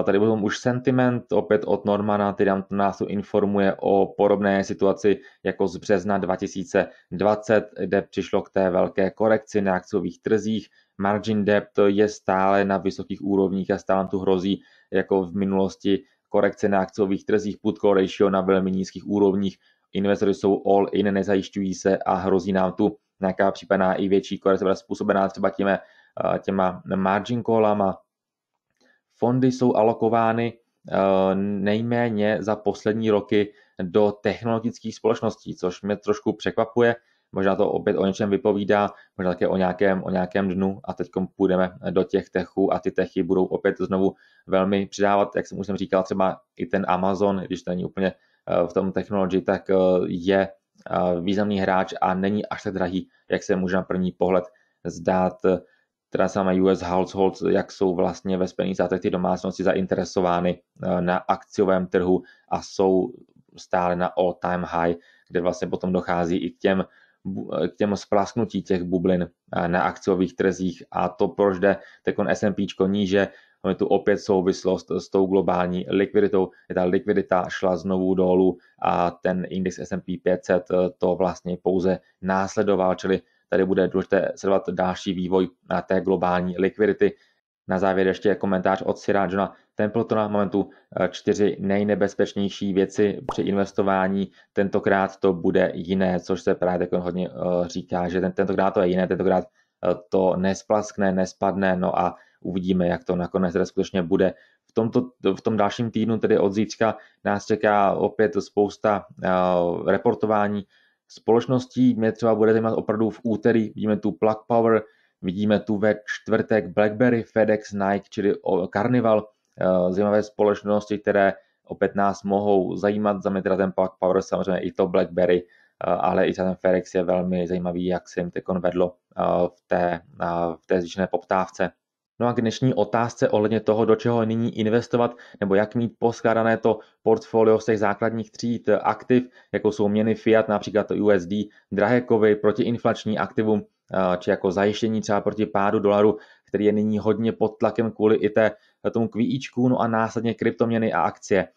Eh, tady byl už sentiment, opět od Normana, ty nám nás informuje o podobné situaci jako z března 2020, kde přišlo k té velké korekci na akciových trzích. Margin debt je stále na vysokých úrovních a stále tu hrozí jako v minulosti korekce na akciových trzích, put ratio na velmi nízkých úrovních, investory jsou all in, nezajišťují se a hrozí nám tu nějaká případná i větší korekce způsobená třeba těma, eh, těma margin callama. Fondy jsou alokovány eh, nejméně za poslední roky do technologických společností, což mě trošku překvapuje. Možná to opět o něčem vypovídá, možná také o nějakém, o nějakém dnu a teď půjdeme do těch techů a ty techy budou opět znovu velmi přidávat, jak jsem už jsem říkal, třeba i ten Amazon, když to není úplně v tom technologii, tak eh, je eh, významný hráč a není až tak drahý, jak se může na první pohled zdát. Teda samé US Households, jak jsou vlastně ve Spojených státech ty domácnosti zainteresovány eh, na akciovém trhu a jsou stále na all-time high, kde vlastně potom dochází i k těm, k těm splasknutí těch bublin na akciových trzích a to proč jde teď S&P níže, máme tu opět souvislost s tou globální likviditou, je ta likvidita šla znovu dolů a ten index S&P 500 eh, to vlastně pouze následoval, čili tady bude důležité sledovat další vývoj na té globální likvidity. Na závěr ještě komentář od Sira Johna Templetona momentu eh, čtyři nejnebezpečnější věci při investování. Tentokrát to bude jiné, což se právě jako hodně eh, říká, že ten, tentokrát to je jiné, tentokrát to nesplaskne, nespadne, no a Uvidíme, jak to nakonec teda skutečně bude. V, tomto, v tom dalším týdnu, tedy od zítřka, nás čeká opět spousta uh, reportování společností. Mě třeba bude zajímat opravdu v úterý, vidíme tu Plug Power, vidíme tu ve čtvrtek BlackBerry, FedEx, Nike, čili Carnival, uh, zajímavé společnosti, které opět nás mohou zajímat. Za mě teda ten Plug Power, samozřejmě i to BlackBerry, eh, ale i ten Ferex je velmi zajímavý, jak se jim teď vedlo v té, v té zvýšené poptávce. No a k dnešní otázce ohledně toho, do čeho nyní investovat, nebo jak mít poskládané to portfolio z těch základních tříd aktiv, jako jsou měny fiat, například USD, drahé kovy, protiinflační aktivum, eh, či jako zajištění třeba proti pádu dolaru, který je nyní hodně pod tlakem kvůli i té, eh, tomu kvíčku, no a následně kryptoměny a akcie.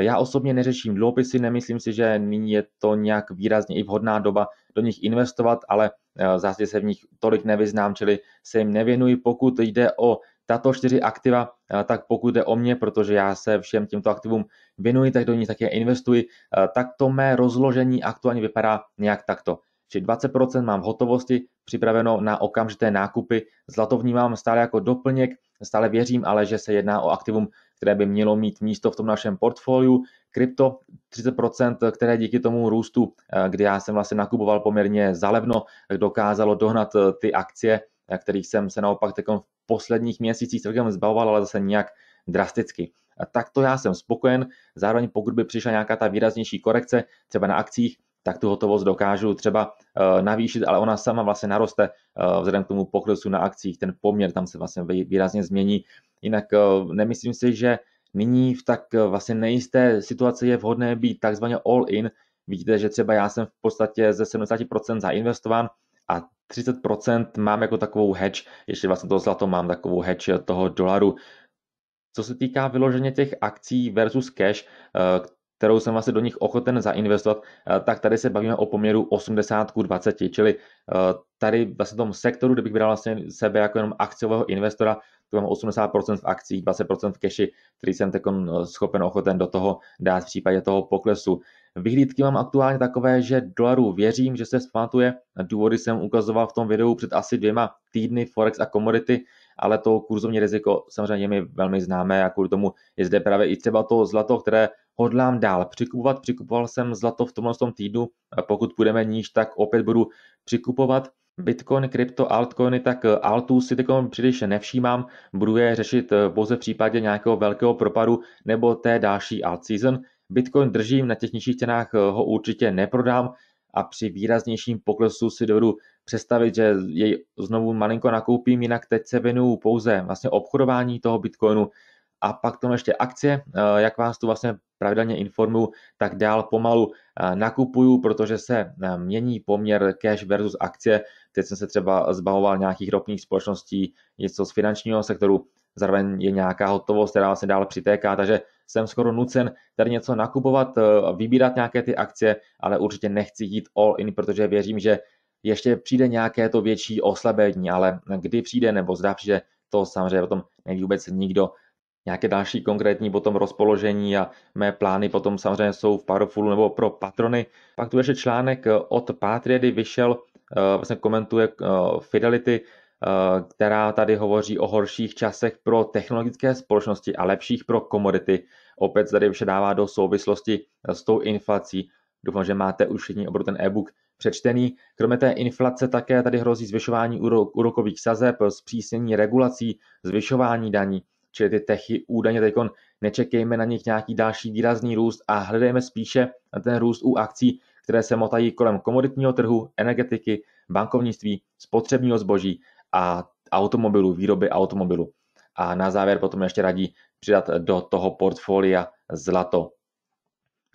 Já osobně neřeším dluhopisy, nemyslím si, že nyní je to nějak výrazně i vhodná doba do nich investovat, ale eh, zase se v nich tolik nevyznám, čili se jim nevěnuji. Pokud jde o tato čtyři aktiva, eh, tak pokud jde o mě, protože já se všem těmto aktivům věnuji, tak do nich také investuji, eh, tak to mé rozložení aktuálně vypadá nějak takto. Či 20% mám v hotovosti, připraveno na okamžité nákupy, zlato vnímám stále jako doplněk, stále věřím ale, že se jedná o aktivum které by mělo mít místo v tom našem portfoliu. Krypto 30%, které díky tomu růstu, eh, kdy já jsem vlastně nakupoval poměrně zalevno, dokázalo dohnat eh, ty akcie, kterých jsem se naopak v posledních měsících celkem zbavoval, ale zase nějak drasticky. A tak to já jsem spokojen, zároveň pokud by přišla nějaká ta výraznější korekce, třeba na akcích, tak tu hotovost dokážu třeba eh, navýšit, ale ona sama vlastně naroste vzhledem k tomu poklesu na akcích, ten poměr tam se vlastně výrazně změní Jinak eh, nemyslím si, že nyní v tak eh, vlastně nejisté situaci je vhodné být takzvaně all in. Vidíte, že třeba já jsem v podstatě ze 70% zainvestován a 30% mám jako takovou hedge, ještě vlastně to zlato mám takovou hedge toho dolaru. Co se týká vyloženě těch akcí versus cash, eh, kterou jsem vlastně do nich ochoten zainvestovat, tak tady se bavíme o poměru 80 k 20, čili tady vlastně v tom sektoru, kdybych bral vlastně sebe jako jenom akciového investora, tu mám 80% v akcích, 20% v keši, který jsem takon eh, schopen ochoten do toho dát v případě toho poklesu. Vyhlídky mám aktuálně takové, že dolaru věřím, že se zpamatuje. Důvody jsem ukazoval v tom videu před asi dvěma týdny Forex a komodity, ale to kurzovní riziko samozřejmě je mi velmi známé a kvůli tomu je zde právě i třeba to zlato, které hodlám dál přikupovat. Přikupoval jsem zlato v tomhle týdnu, pokud půjdeme níž, tak opět budu přikupovat. Bitcoin, krypto, altcoiny, tak eh, altů si teď příliš nevšímám, budu je řešit eh, pouze v případě nějakého velkého propadu nebo té další alt season. Bitcoin držím, na těch nižších cenách eh, ho určitě neprodám a při výraznějším poklesu si dovedu představit, že jej znovu malinko nakoupím, jinak teď se věnuju pouze vlastně obchodování toho Bitcoinu, a pak tomu ještě akcie, eh, jak vás tu vlastně pravidelně informuju, tak dál pomalu eh, nakupuju, protože se eh, mění poměr cash versus akcie. Teď jsem se třeba zbavoval nějakých ropných společností, něco z finančního sektoru, zároveň je nějaká hotovost, která se vlastně dál přitéká, takže jsem skoro nucen tady něco nakupovat, vybírat nějaké ty akcie, ale určitě nechci jít all in, protože věřím, že ještě přijde nějaké to větší oslabení, ale kdy přijde nebo zdá přijde, to samozřejmě o tom neví vůbec nikdo nějaké další konkrétní potom rozpoložení a mé plány potom samozřejmě jsou v Powerfulu nebo pro patrony. Pak tu ještě článek eh, od Patriady kdy vyšel, eh, vlastně komentuje eh, Fidelity, která tady hovoří o horších časech pro technologické společnosti a lepších pro komodity. Opět tady vše dává do souvislosti s tou inflací. Doufám, že máte už všichni opravdu ten e-book přečtený. Kromě té inflace také tady hrozí zvyšování úrokových sazeb, zpřísnění regulací, zvyšování daní čili ty techy údajně teď nečekejme na nich nějaký další výrazný růst a hledejme spíše na ten růst u akcí, které se motají kolem komoditního trhu, energetiky, bankovnictví, spotřebního zboží a automobilů, výroby automobilů. A na závěr potom ještě radí přidat do toho portfolia zlato.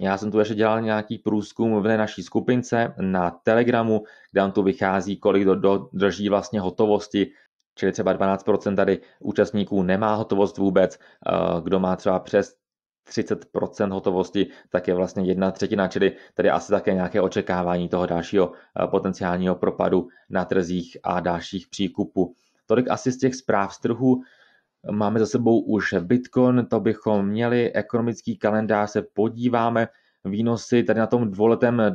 Já jsem tu ještě dělal nějaký průzkum v naší skupince na Telegramu, kde nám tu vychází, kolik do do drží vlastně hotovosti čili třeba 12% tady účastníků nemá hotovost vůbec, eh, kdo má třeba přes 30% hotovosti, tak je vlastně jedna třetina, čili tady asi také nějaké očekávání toho dalšího eh, potenciálního propadu na trzích a dalších příkupů. Tolik asi z těch zpráv z trhu. Máme za sebou už Bitcoin, to bychom měli, ekonomický kalendář se podíváme, výnosy tady na tom dvoletém eh,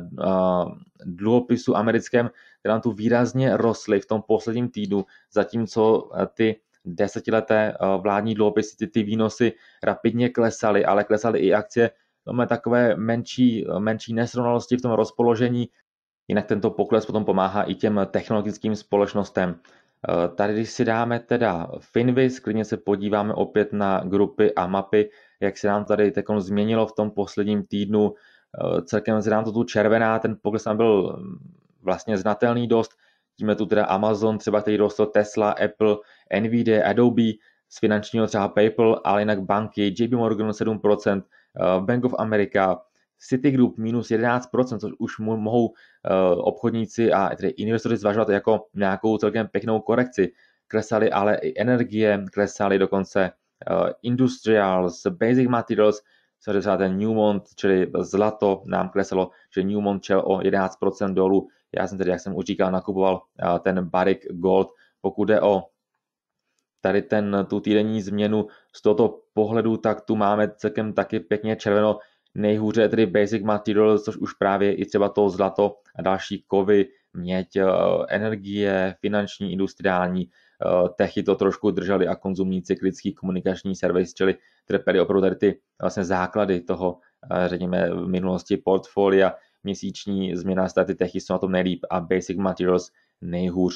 dluhopisu americkém, které nám tu výrazně rostly v tom posledním týdnu, zatímco eh, ty desetileté eh, vládní dluhopisy, ty, ty výnosy rapidně klesaly, ale klesaly i akcie. Máme takové menší, menší nesrovnalosti v tom rozpoložení, jinak tento pokles potom pomáhá i těm technologickým společnostem. Tady, když si dáme teda Finvis, klidně se podíváme opět na grupy a mapy, jak se nám tady teď změnilo v tom posledním týdnu. Eh, celkem se nám to tu červená, ten pokles tam byl mm, vlastně znatelný dost. Vidíme tu teda Amazon, třeba který dostal Tesla, Apple, Nvidia, Adobe, z finančního třeba PayPal, ale jinak banky, JP Morgan 7%, eh, Bank of America, Citigroup minus 11%, což už mohou eh, obchodníci a tedy investoři zvažovat jako nějakou celkem pěknou korekci. Klesaly ale i energie, klesaly dokonce Eh, Industrials, Basic Materials, ten Newmont, čili zlato nám kleselo, že Newmont čel o 11% dolů. Já jsem tedy, jak jsem už říkal, nakupoval eh, ten Barrick Gold. Pokud jde o tady ten, tu týdenní změnu z tohoto pohledu, tak tu máme celkem taky pěkně červeno. Nejhůře je tedy Basic Materials, což už právě i třeba to zlato a další kovy, měť, eh, energie, finanční, industriální, Eh, techy to trošku drželi a konzumní cyklický komunikační servis, čili trpěli opravdu tady ty vlastně základy toho, eh, řekněme, v minulosti portfolia, měsíční změna staty techy jsou na tom nejlíp a basic materials nejhůř,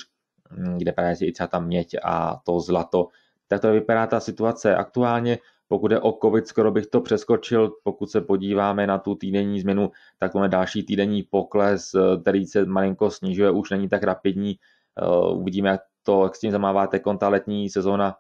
hm, kde právě si, i třeba ta měď a to zlato. Tak to vypadá ta situace aktuálně. Pokud je o COVID, skoro bych to přeskočil. Pokud se podíváme na tu týdenní změnu, tak máme další týdenní pokles, eh, který se malinko snižuje, už není tak rapidní. Uvidíme, jak to, jak s tím zamáváte konta letní sezóna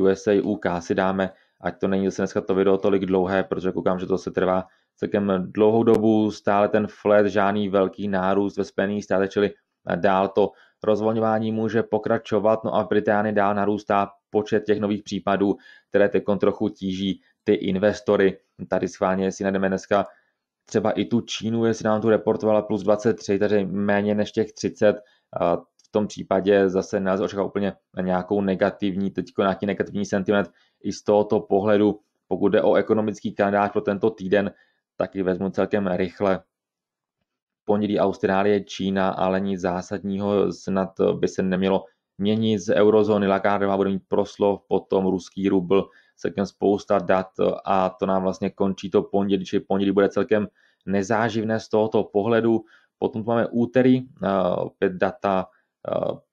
USA UK si dáme, ať to není zase dneska to video tolik dlouhé, protože koukám, že to se trvá celkem dlouhou dobu, stále ten flat, žádný velký nárůst ve Spojených státech, čili eh, dál to rozvolňování může pokračovat, no a v Británii dál narůstá počet těch nových případů, které teď trochu tíží ty investory. Tady schválně si najdeme dneska třeba i tu Čínu, jestli nám tu reportovala plus 23, takže méně než těch 30, v tom případě zase nelze očekávat úplně na nějakou negativní, teď nějaký negativní sentiment i z tohoto pohledu, pokud jde o ekonomický kalendář pro tento týden, taky vezmu celkem rychle. Pondělí Austrálie, Čína, ale nic zásadního snad by se nemělo měnit z eurozóny. Lagardová bude mít proslov, potom ruský rubl, celkem spousta dat a to nám vlastně končí to pondělí, či pondělí bude celkem nezáživné z tohoto pohledu. Potom máme úterý, eh, opět data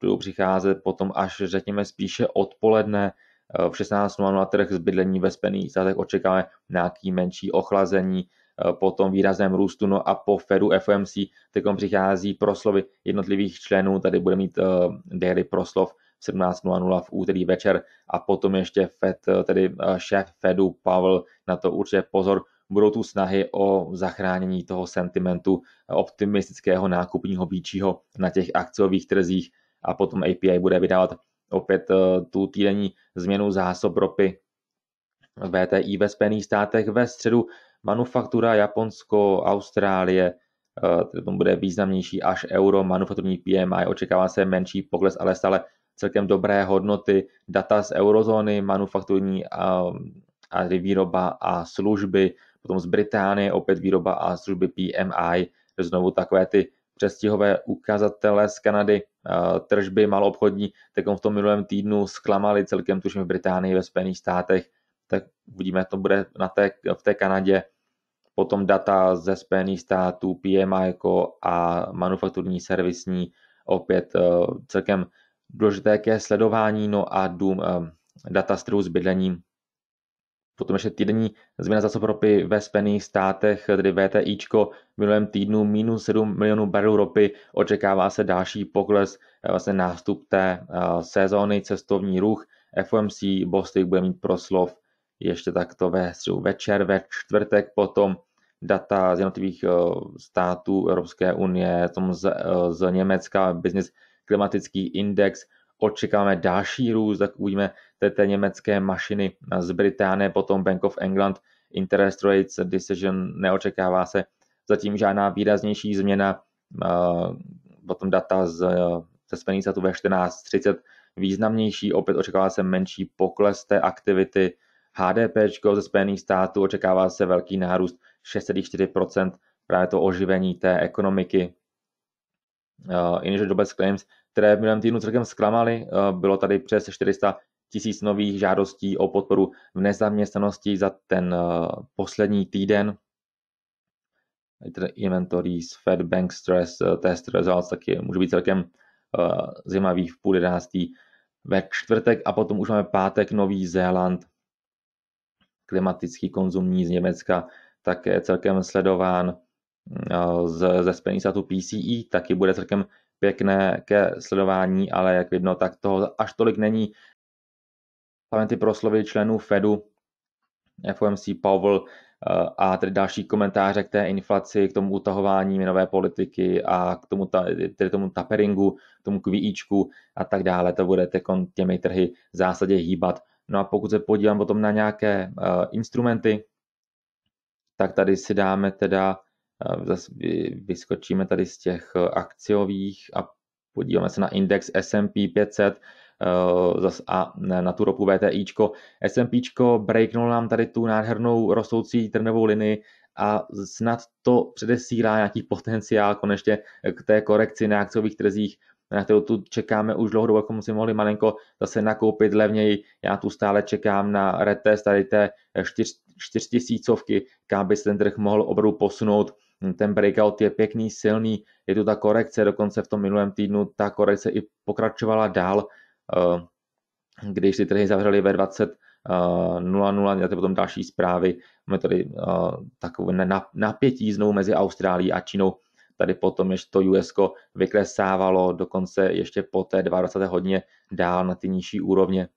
budou přicházet potom až, řekněme, spíše odpoledne eh, v 16.00 na trh zbydlení ve Spojených státech očekáváme nějaký menší ochlazení, eh, po tom výrazném růstu, no a po Fedu FOMC teď přichází proslovy jednotlivých členů, tady bude mít uh, daily proslov 17.00 v úterý večer a potom ještě Fed, tedy šéf Fedu Pavel, na to určitě pozor, budou tu snahy o zachránění toho sentimentu optimistického nákupního bíčího na těch akciových trzích a potom API bude vydávat opět eh, tu týdenní změnu zásob ropy VTI ve Spojených státech ve středu manufaktura Japonsko, Austrálie, eh, to bude významnější až euro, manufakturní PMI, očekává se menší pokles, ale stále celkem dobré hodnoty, data z eurozóny, manufakturní eh, a, a výroba a služby, Potom z Británie opět výroba a služby PMI, to znovu takové ty přestihové ukazatele z Kanady, tržby maloobchodní, tak v tom minulém týdnu zklamali celkem tuším v Británii, ve Spojených státech, tak uvidíme, jak to bude na té, v té Kanadě. Potom data ze Spojených států, PMI jako a manufakturní servisní, opět e, celkem důležité ke sledování, no a dům, e, data z trhu s bydlením, Potom ještě týdenní změna zásob ropy ve Spojených státech, tedy VTI v minulém týdnu minus 7 milionů barelů ropy, očekává se další pokles, eh, vlastně nástup té eh, sezóny, cestovní ruch, FOMC, Bostik bude mít proslov ještě takto ve středu večer, ve čtvrtek potom data z jednotlivých eh, států Evropské unie, tom z, z Německa, business klimatický index, očekáváme další růst, tak uvidíme té německé mašiny z Británie, potom Bank of England, interest rates decision, neočekává se zatím žádná výraznější změna, eh, potom data z, ze Spojených států ve 14.30 významnější, opět očekává se menší pokles té aktivity, HDP ze Spojených států očekává se velký nárůst 6,4%, právě to oživení té ekonomiky. Uh, initial jobless claims které v minulém týdnu celkem zklamaly. Eh, bylo tady přes 400 tisíc nových žádostí o podporu v nezaměstnanosti za ten eh, poslední týden. Inventories, Fed Bank Stress eh, Test Results taky může být celkem zajímavý v půl jedenáctý ve čtvrtek a potom už máme pátek Nový Zéland, klimatický konzumní z Německa, také celkem sledován ze, ze Spojených států PCE, taky bude celkem pěkné ke sledování, ale jak vidno, tak toho až tolik není. Hlavně ty proslovy členů Fedu, FOMC Powell eh, a tedy další komentáře k té inflaci, k tomu utahování měnové politiky a k tomu, ta, tedy tomu taperingu, tomu QIčku a tak dále. To bude těmi trhy v zásadě hýbat. No a pokud se podívám potom na nějaké uh, instrumenty, tak tady si dáme teda Zase vyskočíme tady z těch eh, akciových a podíváme se na index S&P 500 eh, zas a na tu ropu VTI. S&P breaknul nám tady tu nádhernou rostoucí trnovou linii a snad to předesílá nějaký potenciál konečně k té korekci na akciových trzích, na kterou tu čekáme už dlouho, jako si mohli malinko zase nakoupit levněji. Já tu stále čekám na retest tady té eh, čtyř, čtyřtisícovky, kam by se ten trh mohl opravdu posunout Hm, ten breakout je pěkný, silný, je tu ta korekce, dokonce v tom minulém týdnu ta korekce i pokračovala dál, eh, když ty trhy zavřely ve 20 0-0, měl potom další zprávy, máme tady eh, takové napětí znovu mezi Austrálií a Čínou, tady potom ještě to US vykresávalo dokonce ještě po té 22. hodině dál na ty nižší úrovně.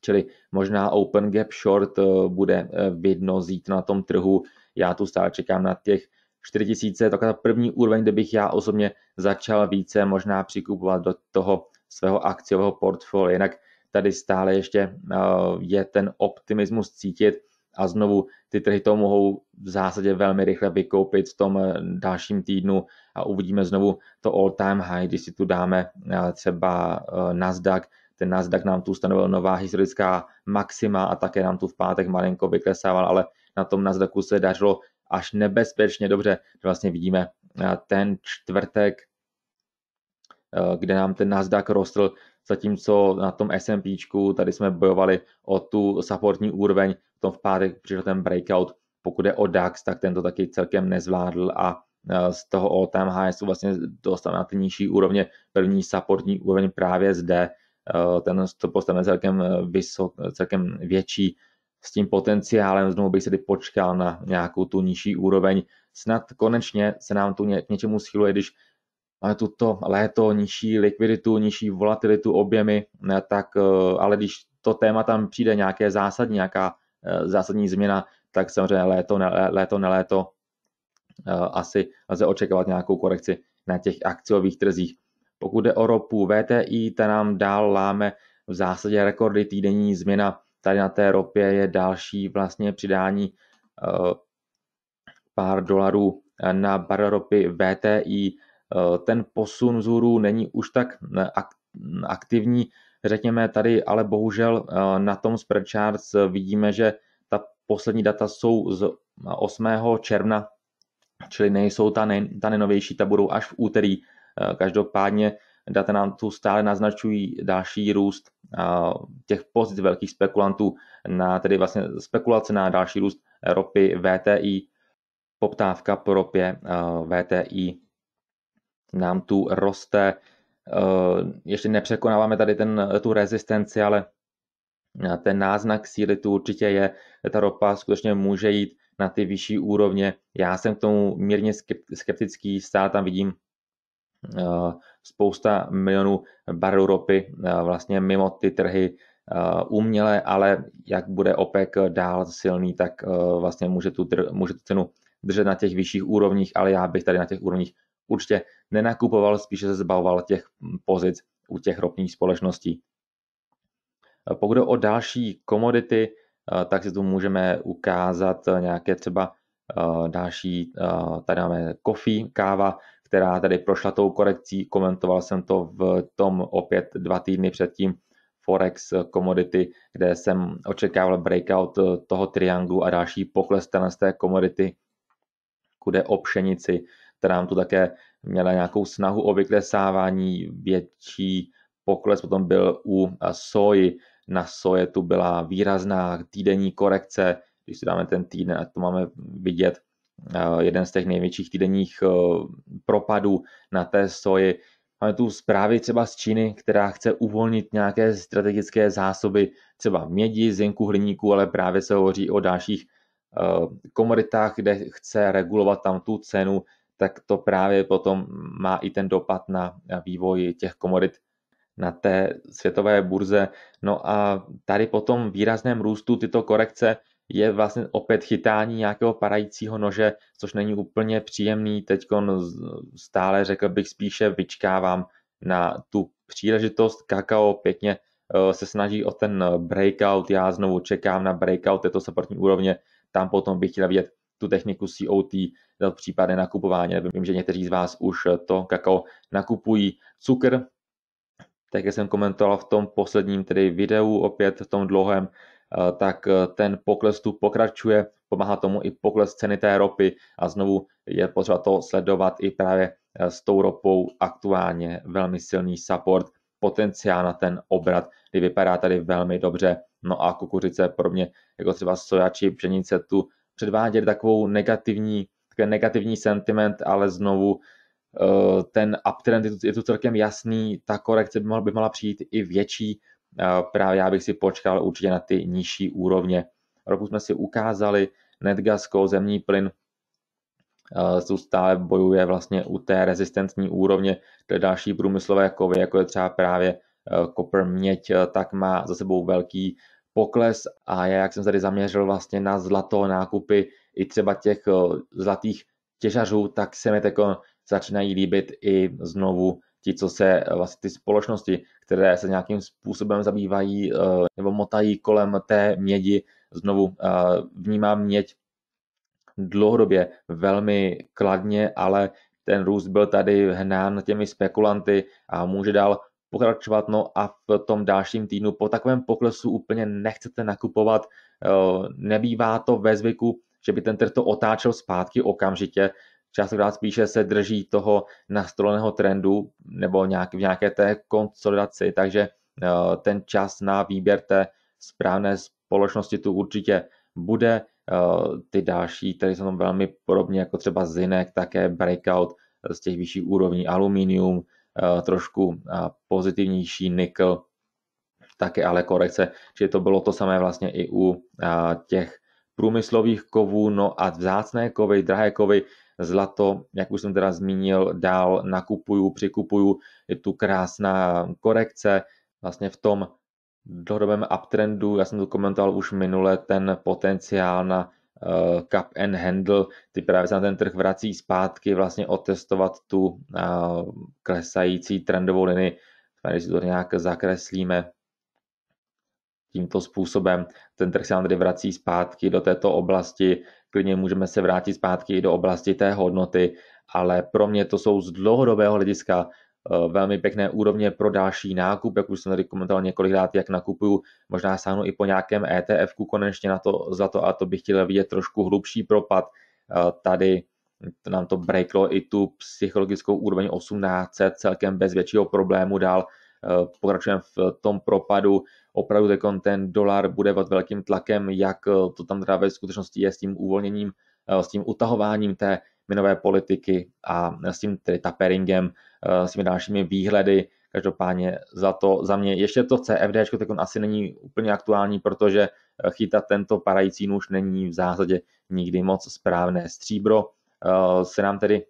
Čili možná open gap short eh, bude vidno zítra na tom trhu. Já tu stále čekám na těch 4000, taková ta první úroveň, kde bych já osobně začal více možná přikupovat do toho svého akciového portfolia. Jinak tady stále ještě eh, je ten optimismus cítit a znovu ty trhy to mohou v zásadě velmi rychle vykoupit v tom eh, dalším týdnu a uvidíme znovu to all time high, když si tu dáme eh, třeba Nasdaq, ten Nasdaq nám tu stanovil nová historická maxima a také nám tu v pátek malinko vyklesával, ale na tom Nasdaqu se dařilo až nebezpečně dobře. Vlastně vidíme eh, ten čtvrtek, eh, kde nám ten Nasdaq rostl, zatímco na tom S&P tady jsme bojovali o tu supportní úroveň, v tom v pátek přišel ten breakout, pokud je o DAX, tak ten to taky celkem nezvládl a eh, z toho all time jsou vlastně dostal na ty nižší úrovně, první supportní úroveň právě zde, ten to postavil celkem vysok, celkem větší, s tím potenciálem, znovu bych se tedy počkal na nějakou tu nižší úroveň. Snad konečně se nám tu k něčemu schyluje, když máme tuto léto nižší likviditu, nižší volatilitu, objemy, tak, eh, ale když to téma tam přijde nějaké zásadní, nějaká eh, zásadní změna, tak samozřejmě léto, ne, léto, ne léto, eh, asi lze očekávat nějakou korekci na těch akciových trzích. Pokud jde o ropu VTI, ta nám dál láme v zásadě rekordy týdenní změna Tady na té ropě je další vlastně přidání eh, pár dolarů eh, na barel ropy VTI. Eh, ten posun vzhůru není už tak aktivní, řekněme tady, ale bohužel na tom spread charts vidíme, že ta poslední data jsou z 8. června, čili nejsou ta, nej, ta nejnovější, ta budou až v úterý. Každopádně Data nám tu stále naznačují další růst těch pozic velkých spekulantů, na, tedy vlastně spekulace na další růst ropy VTI, poptávka po ropě VTI nám tu roste. Ještě nepřekonáváme tady ten, tu rezistenci, ale ten náznak síly tu určitě je. Ta ropa skutečně může jít na ty vyšší úrovně. Já jsem k tomu mírně skeptický, stále tam vidím Eh, spousta milionů barů ropy eh, vlastně mimo ty trhy eh, uměle, ale jak bude OPEC dál silný, tak vlastně může tu, může tu cenu držet na těch vyšších úrovních, ale já bych tady na těch úrovních určitě nenakupoval, spíše se zbavoval těch hm, pozic u těch ropních společností. Pokud o další komodity, tak si tu můžeme ukázat nějaké třeba další, tady máme kofí, káva, která tady prošla tou korekcí. Komentoval jsem to v tom opět dva týdny předtím Forex komodity, eh, kde jsem očekával breakout eh, toho trianglu a další pokles z té komodity, kde o pšenici, která nám tu také měla nějakou snahu o vyklesávání, větší pokles potom byl u eh, soji. Na soje tu byla výrazná týdenní korekce, když si dáme ten týden, a to máme vidět, Eh, jeden z těch největších týdenních eh, propadů na té soji. Máme tu zprávy třeba z Číny, která chce uvolnit nějaké strategické zásoby třeba mědi, zinku, hliníku, ale právě se hovoří o dalších eh, komoditách, kde chce regulovat tam tu cenu, tak to právě potom má i ten dopad na vývoj těch komodit na té světové burze. No a tady potom výrazném růstu tyto korekce je vlastně opět chytání nějakého parajícího nože, což není úplně příjemný. Teď stále řekl bych spíše vyčkávám na tu příležitost. Kakao pěkně eh, se snaží o ten breakout, já znovu čekám na breakout této supportní úrovně, tam potom bych chtěl vidět tu techniku COT, eh, případné nakupování. Vím, že někteří z vás už eh, to kakao nakupují. Cukr, tak jak jsem komentoval v tom posledním tedy videu, opět v tom dlouhém, Eh, tak eh, ten pokles tu pokračuje, pomáhá tomu i pokles ceny té ropy a znovu je potřeba to sledovat i právě eh, s tou ropou aktuálně velmi silný support, potenciál na ten obrat, kdy vypadá tady velmi dobře. No a kukuřice mě, jako třeba soja či pšenice tu předvádět takovou negativní, takový negativní sentiment, ale znovu ten uptrend je tu celkem jasný, ta korekce by mohla, by mohla přijít i větší, právě já bych si počkal určitě na ty nižší úrovně. roku jsme si ukázali, Netgasko, zemní plyn, tu stále bojuje vlastně u té rezistentní úrovně, to další průmyslové kovy, jako je třeba právě e, kopr měď, e, tak má za sebou velký pokles a já, jak jsem tady zaměřil vlastně na zlato nákupy i třeba těch e, zlatých těžařů, tak se mi teď začínají líbit i znovu ti, co se eh, vlastně ty společnosti, které se nějakým způsobem zabývají eh, nebo motají kolem té mědi, znovu eh, vnímám měď dlouhodobě velmi kladně, ale ten růst byl tady hnán těmi spekulanty a může dál pokračovat. No a v tom dalším týdnu po takovém poklesu úplně nechcete nakupovat. Nebývá to ve zvyku, že by ten trh to otáčel zpátky okamžitě častokrát spíše se drží toho nastoleného trendu nebo nějak, v nějaké té konsolidaci, takže eh, ten čas na výběr té správné společnosti tu určitě bude. Eh, ty další, které jsou tam velmi podobně jako třeba Zinek, také Breakout z těch vyšších úrovní, aluminium, eh, trošku pozitivnější nikl, také ale korekce, že to bylo to samé vlastně i u těch průmyslových kovů, no a vzácné kovy, drahé kovy, Zlato, jak už jsem teda zmínil, dál nakupuju, přikupuju, je tu krásná korekce. Vlastně v tom dlouhodobém uptrendu, já jsem to komentoval už minule, ten potenciál na uh, cup and handle, ty právě se na ten trh vrací zpátky, vlastně otestovat tu uh, klesající trendovou linii, tady si to nějak zakreslíme tímto způsobem. Ten trh se nám tady vrací zpátky do této oblasti klidně můžeme se vrátit zpátky do oblasti té hodnoty, ale pro mě to jsou z dlouhodobého hlediska eh, velmi pěkné úrovně pro další nákup, jak už jsem tady komentoval několikrát, jak nakupuju, možná sáhnu i po nějakém etf konečně na to za to a to bych chtěl vidět trošku hlubší propad. Eh, tady nám to breaklo i tu psychologickou úroveň 1800 celkem bez většího problému dál Eh, pokračujeme v tom propadu, opravdu ten dolar bude pod velkým tlakem, jak eh, to tam teda ve skutečnosti je s tím uvolněním, eh, s tím utahováním té minové politiky a s tím tedy taperingem, s těmi dalšími výhledy, Každopádně za to, za mě ještě to CFD, tak on asi není úplně aktuální, protože chytat tento parající nůž není v zásadě nikdy moc správné. Stříbro se nám tedy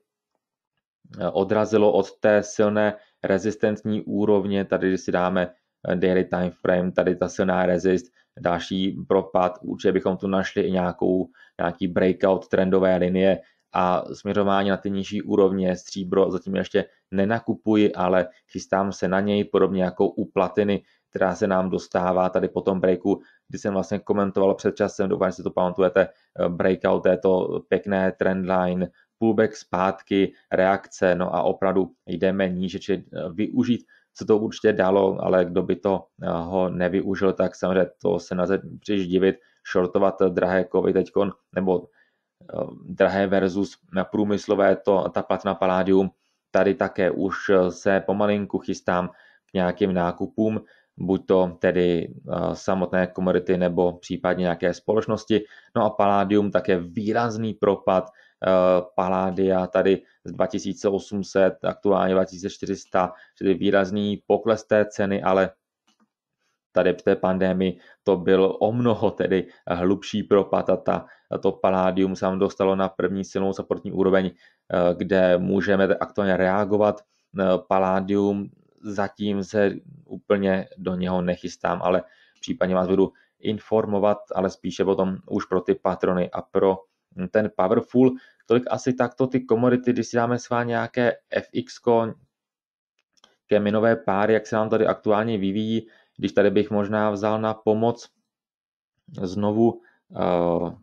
odrazilo od té silné rezistentní úrovně, tady si dáme eh, daily time frame, tady ta silná rezist, další propad, určitě bychom tu našli i nějakou, nějaký breakout trendové linie a směřování na ty nižší úrovně stříbro zatím ještě nenakupuji, ale chystám se na něj, podobně jako u platiny, která se nám dostává tady po tom breaku, kdy jsem vlastně komentoval před časem, doufám, že si to pamatujete, eh, breakout této pěkné trendline pullback zpátky, reakce, no a opravdu jdeme níže, či eh, využít se to určitě dalo, ale kdo by to eh, ho nevyužil, tak samozřejmě to se na příliš divit, shortovat eh, drahé kovy teď, nebo drahé versus průmyslové, to, ta platna paládium tady také už se pomalinku chystám k nějakým nákupům, buď to tedy samotné komodity nebo případně nějaké společnosti. No a paládium také výrazný propad Eh, Paládia tady z 2800, aktuálně 2400, čili výrazný pokles té ceny, ale tady v té pandémii to byl o mnoho tedy hlubší propad a ta, to paládium se nám dostalo na první silnou supportní úroveň, eh, kde můžeme aktuálně reagovat. Eh, paládium zatím se úplně do něho nechystám, ale případně vás budu informovat, ale spíše potom už pro ty patrony a pro ten Powerful. Tolik asi takto ty komodity, když si dáme s nějaké FX, ke minové páry, jak se nám tady aktuálně vyvíjí, když tady bych možná vzal na pomoc znovu uh,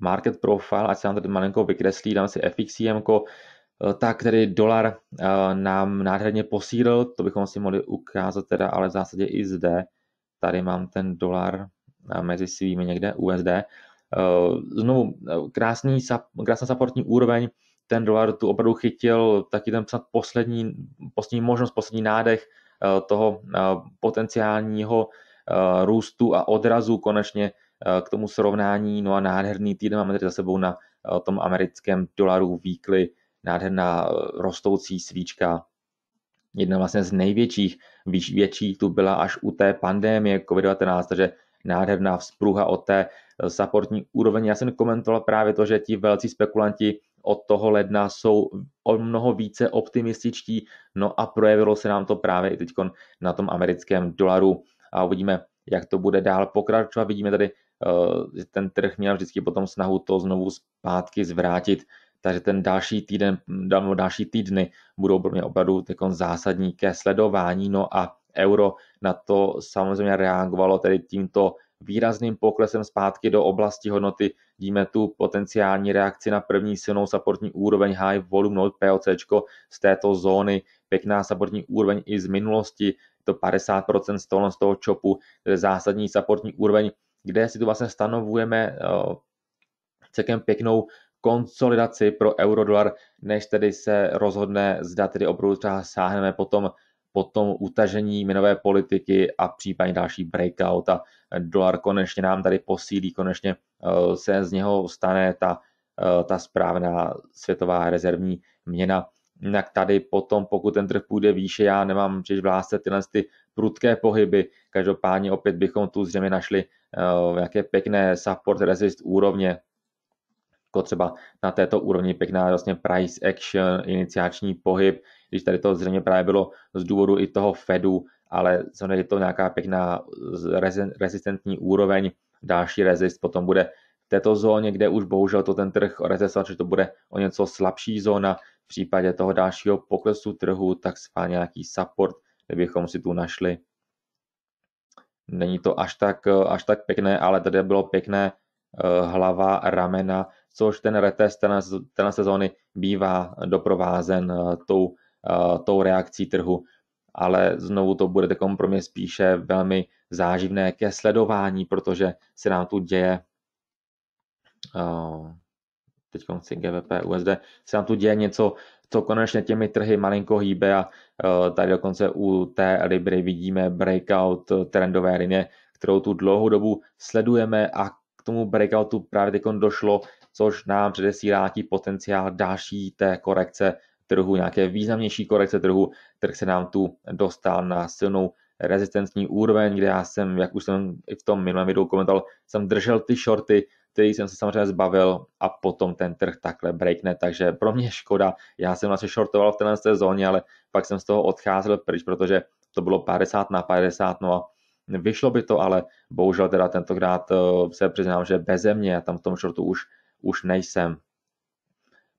market profile, ať se nám tady malinko vykreslí, dám si FXCM, eh, tak tedy dolar uh, nám nádherně posílil, to bychom si mohli ukázat teda, ale v zásadě i zde, tady mám ten dolar mezi svými někde USD, Eh, znovu, eh, krásný, krásná supportní úroveň, ten dolar tu opravdu chytil taky ten snad poslední, poslední možnost, poslední nádech eh, toho potenciálního růstu a odrazu konečně k tomu srovnání. No a nádherný týden máme tady za sebou na tom americkém dolaru výkly, nádherná rostoucí svíčka. Jedna vlastně z největších, větších tu byla až u té pandémie COVID-19, takže nádherná vzpruha od té supportní úroveň. Já jsem komentoval právě to, že ti velcí spekulanti od toho ledna jsou o mnoho více optimističtí, no a projevilo se nám to právě i teď na tom americkém dolaru a uvidíme, jak to bude dál pokračovat. Vidíme tady, eh, že ten trh měl vždycky potom snahu to znovu zpátky zvrátit, takže ten další týden, další týdny budou pro mě opravdu zásadní ke sledování, no a euro na to samozřejmě reagovalo tedy tímto výrazným poklesem zpátky do oblasti hodnoty. Vidíme tu potenciální reakci na první silnou supportní úroveň high volume node POC z této zóny. Pěkná supportní úroveň i z minulosti, to 50% stolno z toho chopu, zásadní supportní úroveň, kde si tu vlastně stanovujeme eh, celkem pěknou konsolidaci pro dolar, než tedy se rozhodne, zda tedy opravdu třeba sáhneme potom potom utažení minové politiky a případně další breakout a dolar konečně nám tady posílí, konečně eh, se z něho stane ta, eh, ta správná světová rezervní měna. Jinak tady potom, pokud ten trh půjde výše, já nemám přiž v lásce tyhle ty prudké pohyby. Každopádně opět bychom tu zřejmě našli eh, nějaké pěkné support resist úrovně, jako třeba na této úrovni pěkná vlastně price action, iniciační pohyb, když tady to zřejmě právě bylo z důvodu i toho Fedu, ale co je to nějaká pěkná rezistentní úroveň, další rezist potom bude v této zóně, kde už bohužel to ten trh rezistoval, že to bude o něco slabší zóna, v případě toho dalšího poklesu trhu, tak schválně nějaký support, kde bychom si tu našli. Není to až tak, až tak pěkné, ale tady bylo pěkné eh, hlava, ramena, což ten retest téhle sezóny bývá doprovázen eh, tou Eh, tou reakcí trhu, ale znovu to bude pro mě spíše velmi záživné ke sledování, protože se nám tu děje eh, teď konci GVP USD, se nám tu děje něco, co konečně těmi trhy malinko hýbe a eh, tady dokonce u té Libry vidíme breakout trendové linie, kterou tu dlouhou dobu sledujeme a k tomu breakoutu právě teď došlo, což nám předesílá potenciál další té korekce trhu, nějaké významnější korekce trhu. Trh se nám tu dostal na silnou rezistenční úroveň, kde já jsem, jak už jsem i v tom minulém videu komentoval, jsem držel ty shorty, který jsem se samozřejmě zbavil a potom ten trh takhle breakne, takže pro mě škoda, já jsem vlastně shortoval v téhle zóně, ale pak jsem z toho odcházel pryč, protože to bylo 50 na 50, no a vyšlo by to, ale bohužel teda tentokrát eh, se přiznám, že beze mě, já tam v tom shortu už, už nejsem.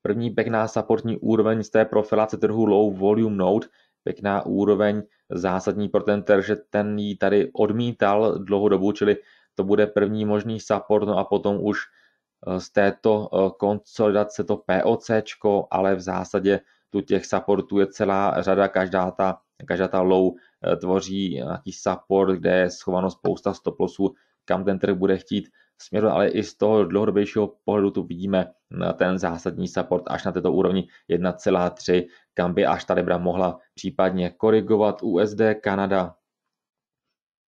První pěkná supportní úroveň z té profilace trhu Low Volume Node, pěkná úroveň zásadní pro ten trh, že ten ji tady odmítal dlouhou dobu, čili to bude první možný support, no a potom už eh, z této eh, konsolidace to POC, ale v zásadě tu těch supportů je celá řada, každá ta, každá ta low eh, tvoří nějaký support, kde je schováno spousta stoplosů, kam ten trh bude chtít směru, ale i z toho dlouhodobějšího pohledu tu vidíme eh, ten zásadní support až na této úrovni 1,3, kam by až ta libra mohla případně korigovat USD, Kanada.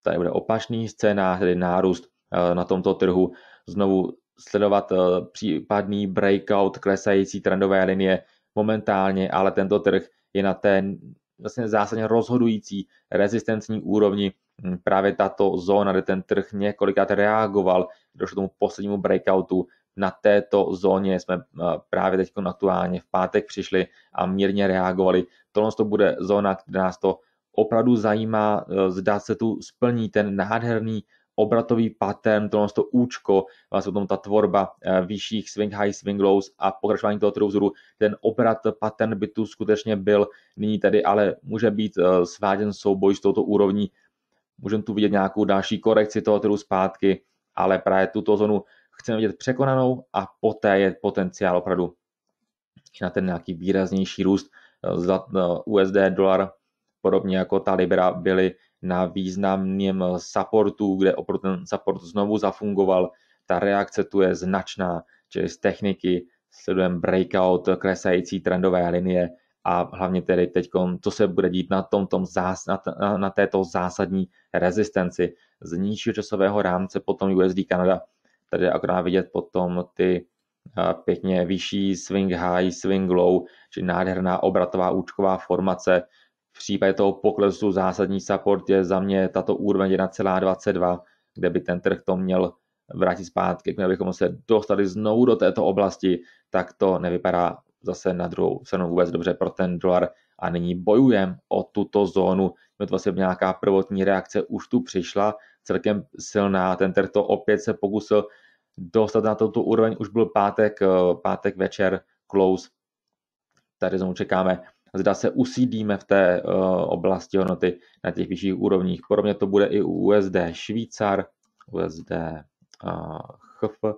Tady bude opačný scénář, tedy nárůst eh, na tomto trhu. Znovu sledovat eh, případný breakout klesající trendové linie momentálně, ale tento trh je na té vlastně zásadně rozhodující rezistenční úrovni Mm, právě tato zóna, kde ten trh několikrát reagoval, došlo k tomu poslednímu breakoutu, na této zóně jsme eh, právě teď aktuálně v pátek přišli a mírně reagovali. Tohle to bude zóna, kde nás to opravdu zajímá, eh, zdá se tu splní ten nádherný obratový pattern, tohle to účko, vlastně potom ta tvorba eh, vyšších swing high, swing lows a pokračování toho trhu vzoru, ten obrat pattern by tu skutečně byl, nyní tedy ale může být sváděn souboj s touto úrovní Můžeme tu vidět nějakou další korekci toho trhu zpátky, ale právě tuto zónu chceme vidět překonanou a poté je potenciál opravdu i na ten nějaký výraznější růst. Eh, USD, dolar, podobně jako ta Libra, byly na významném supportu, kde opravdu ten support znovu zafungoval. Ta reakce tu je značná, čili z techniky sledujeme breakout, klesající trendové linie, a hlavně tedy teď, co se bude dít na, tom, tom zás, na, na této zásadní rezistenci z nižšího časového rámce, potom USD Kanada, tady je akorát vidět potom ty pěkně vyšší swing high, swing low, či nádherná obratová účková formace. V případě toho poklesu zásadní support je za mě tato úroveň 1,22, kde by ten trh to měl vrátit zpátky, kdybychom se dostali znovu do této oblasti, tak to nevypadá zase na druhou stranu vůbec dobře pro ten dolar a nyní bojujeme o tuto zónu. No to vlastně nějaká prvotní reakce už tu přišla, celkem silná, ten trh to opět se pokusil dostat na tuto úroveň, už byl pátek, eh, pátek večer, close, tady znovu čekáme, zda se usídíme v té eh, oblasti hodnoty na těch vyšších úrovních. Podobně to bude i u USD Švýcar, USD uh, eh, HF,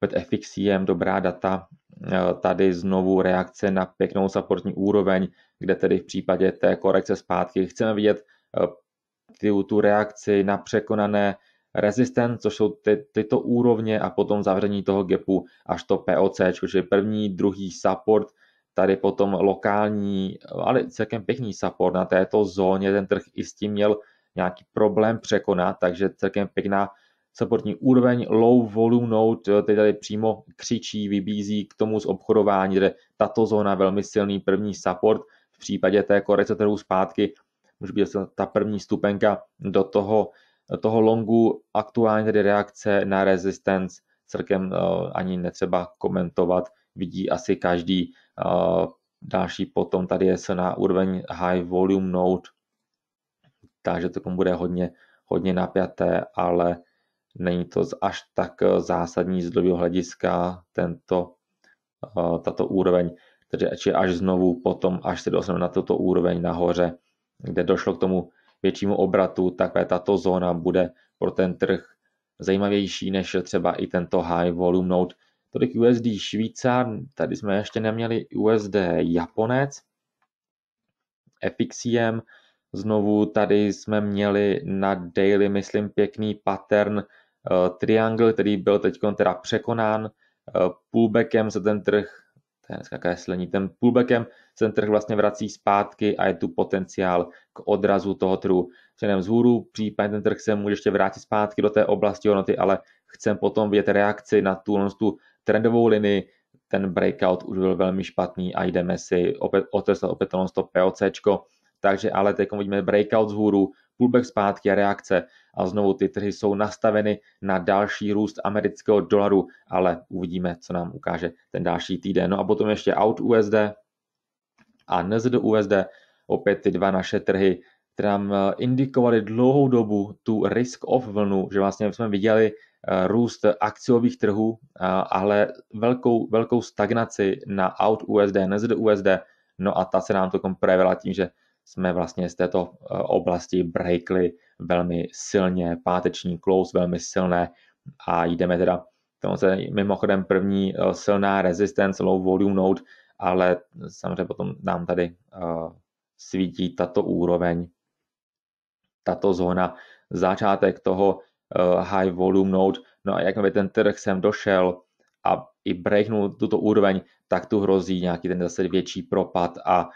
pod FXCM dobrá data, Eh, tady znovu reakce na pěknou supportní úroveň, kde tedy v případě té korekce zpátky chceme vidět eh, tu, tu reakci na překonané rezistent, což jsou ty, tyto úrovně a potom zavření toho gapu až to POC, což je první, druhý support, tady potom lokální, ale celkem pěkný support na této zóně, ten trh i s tím měl nějaký problém překonat, takže celkem pěkná supportní úroveň, low volume note, eh, teď tady přímo křičí, vybízí k tomu z obchodování, kde tato zóna velmi silný první support, v případě té korece trhu zpátky může být ta první stupenka do toho, toho longu, aktuálně tedy reakce na resistance celkem eh, ani netřeba komentovat, vidí asi každý. Eh, další potom tady je se na úroveň high volume note, takže to bude hodně, hodně napjaté, ale Není to až tak eh, zásadní z dlouhého hlediska tento, eh, tato úroveň, takže až znovu potom, až se dostaneme na tuto úroveň nahoře, kde došlo k tomu většímu obratu, tak tato zóna bude pro ten trh zajímavější než třeba i tento high volume node. Tolik USD Švýcar, tady jsme ještě neměli USD Japonec, FXCM, znovu tady jsme měli na daily, myslím, pěkný pattern Eh, Triangle, který byl teď teda překonán eh, pullbackem se ten trh, to je dneska kreslení, ten pullbackem se ten trh vlastně vrací zpátky a je tu potenciál k odrazu toho trhu předem vzhůru, případně ten trh se může ještě vrátit zpátky do té oblasti hodnoty, ale chcem potom vidět reakci na tu, tu trendovou linii, ten breakout už byl velmi špatný a jdeme si opět otestat opět to POCčko, takže ale teď vidíme breakout z hůru, pullback zpátky a reakce a znovu ty trhy jsou nastaveny na další růst amerického dolaru, ale uvidíme, co nám ukáže ten další týden. No a potom ještě out USD a NZD USD, opět ty dva naše trhy, které nám eh, indikovaly dlouhou dobu tu risk of vlnu, že vlastně jsme viděli eh, růst akciových trhů, eh, ale velkou, velkou stagnaci na out USD, NZD USD, no a ta se nám to projevila tím, že jsme vlastně z této oblasti breakli velmi silně páteční close, velmi silné a jdeme teda to je mimochodem první eh, silná resistance low volume node, ale samozřejmě potom nám tady eh, svítí tato úroveň, tato zóna, začátek toho eh, high volume node. No a jakmile ten trh sem došel a i breaknul tuto úroveň, tak tu hrozí nějaký ten zase větší propad a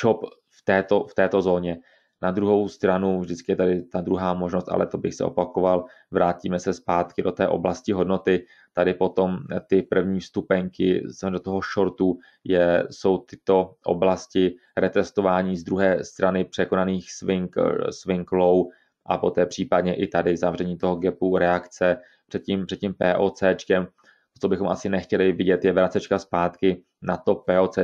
chop v této, v této zóně. Na druhou stranu vždycky je tady ta druhá možnost, ale to bych se opakoval, vrátíme se zpátky do té oblasti hodnoty. Tady potom ty první stupenky do toho shortu je, jsou tyto oblasti retestování z druhé strany překonaných swing, swing low a poté případně i tady zavření toho gapu reakce před tím, před tím POCčkem co bychom asi nechtěli vidět, je vracečka zpátky na to POC,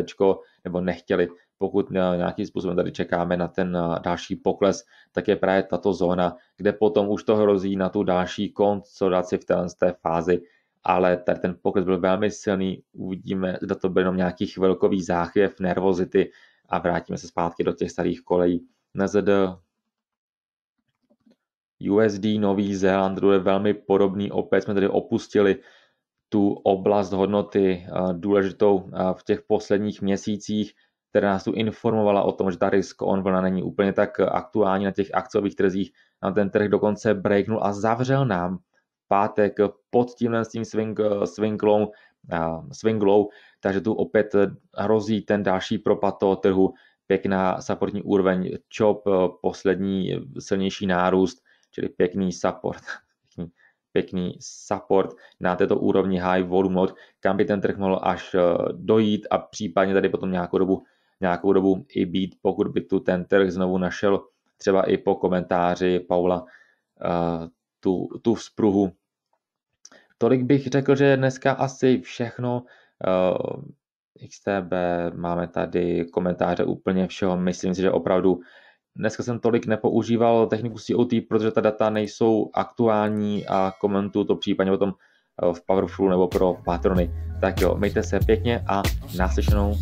nebo nechtěli, pokud eh, nějakým způsobem tady čekáme na ten eh, další pokles, tak je právě tato zóna, kde potom už to hrozí na tu další konsolidaci v téhle té fázi, ale tady ten pokles byl velmi silný, uvidíme, zda to byl jenom nějaký chvilkový záchvěv, nervozity a vrátíme se zpátky do těch starých kolejí. NZD USD Nový Zéland je velmi podobný, opět jsme tady opustili tu oblast hodnoty eh, důležitou v těch posledních měsících která nás tu informovala o tom, že ta risk on vlna není úplně tak aktuální na těch akciových trzích. Nám ten trh dokonce breaknul a zavřel nám pátek pod tímhle s tím swing, swing, low, swing low, takže tu opět hrozí ten další propad toho trhu, pěkná supportní úroveň, chop, poslední silnější nárůst, čili pěkný support, pěkný, pěkný support na této úrovni high volume kam by ten trh mohl až eh, dojít a případně tady potom nějakou dobu nějakou dobu i být, pokud by tu ten trh znovu našel třeba i po komentáři Paula eh, tu, tu vzpruhu. Tolik bych řekl, že dneska asi všechno. Eh, XTB, máme tady komentáře úplně všeho. Myslím si, že opravdu dneska jsem tolik nepoužíval techniku COT, protože ta data nejsou aktuální a komentu to případně potom eh, v Powerful nebo pro patrony. Tak jo, mějte se pěkně a naslyšenou.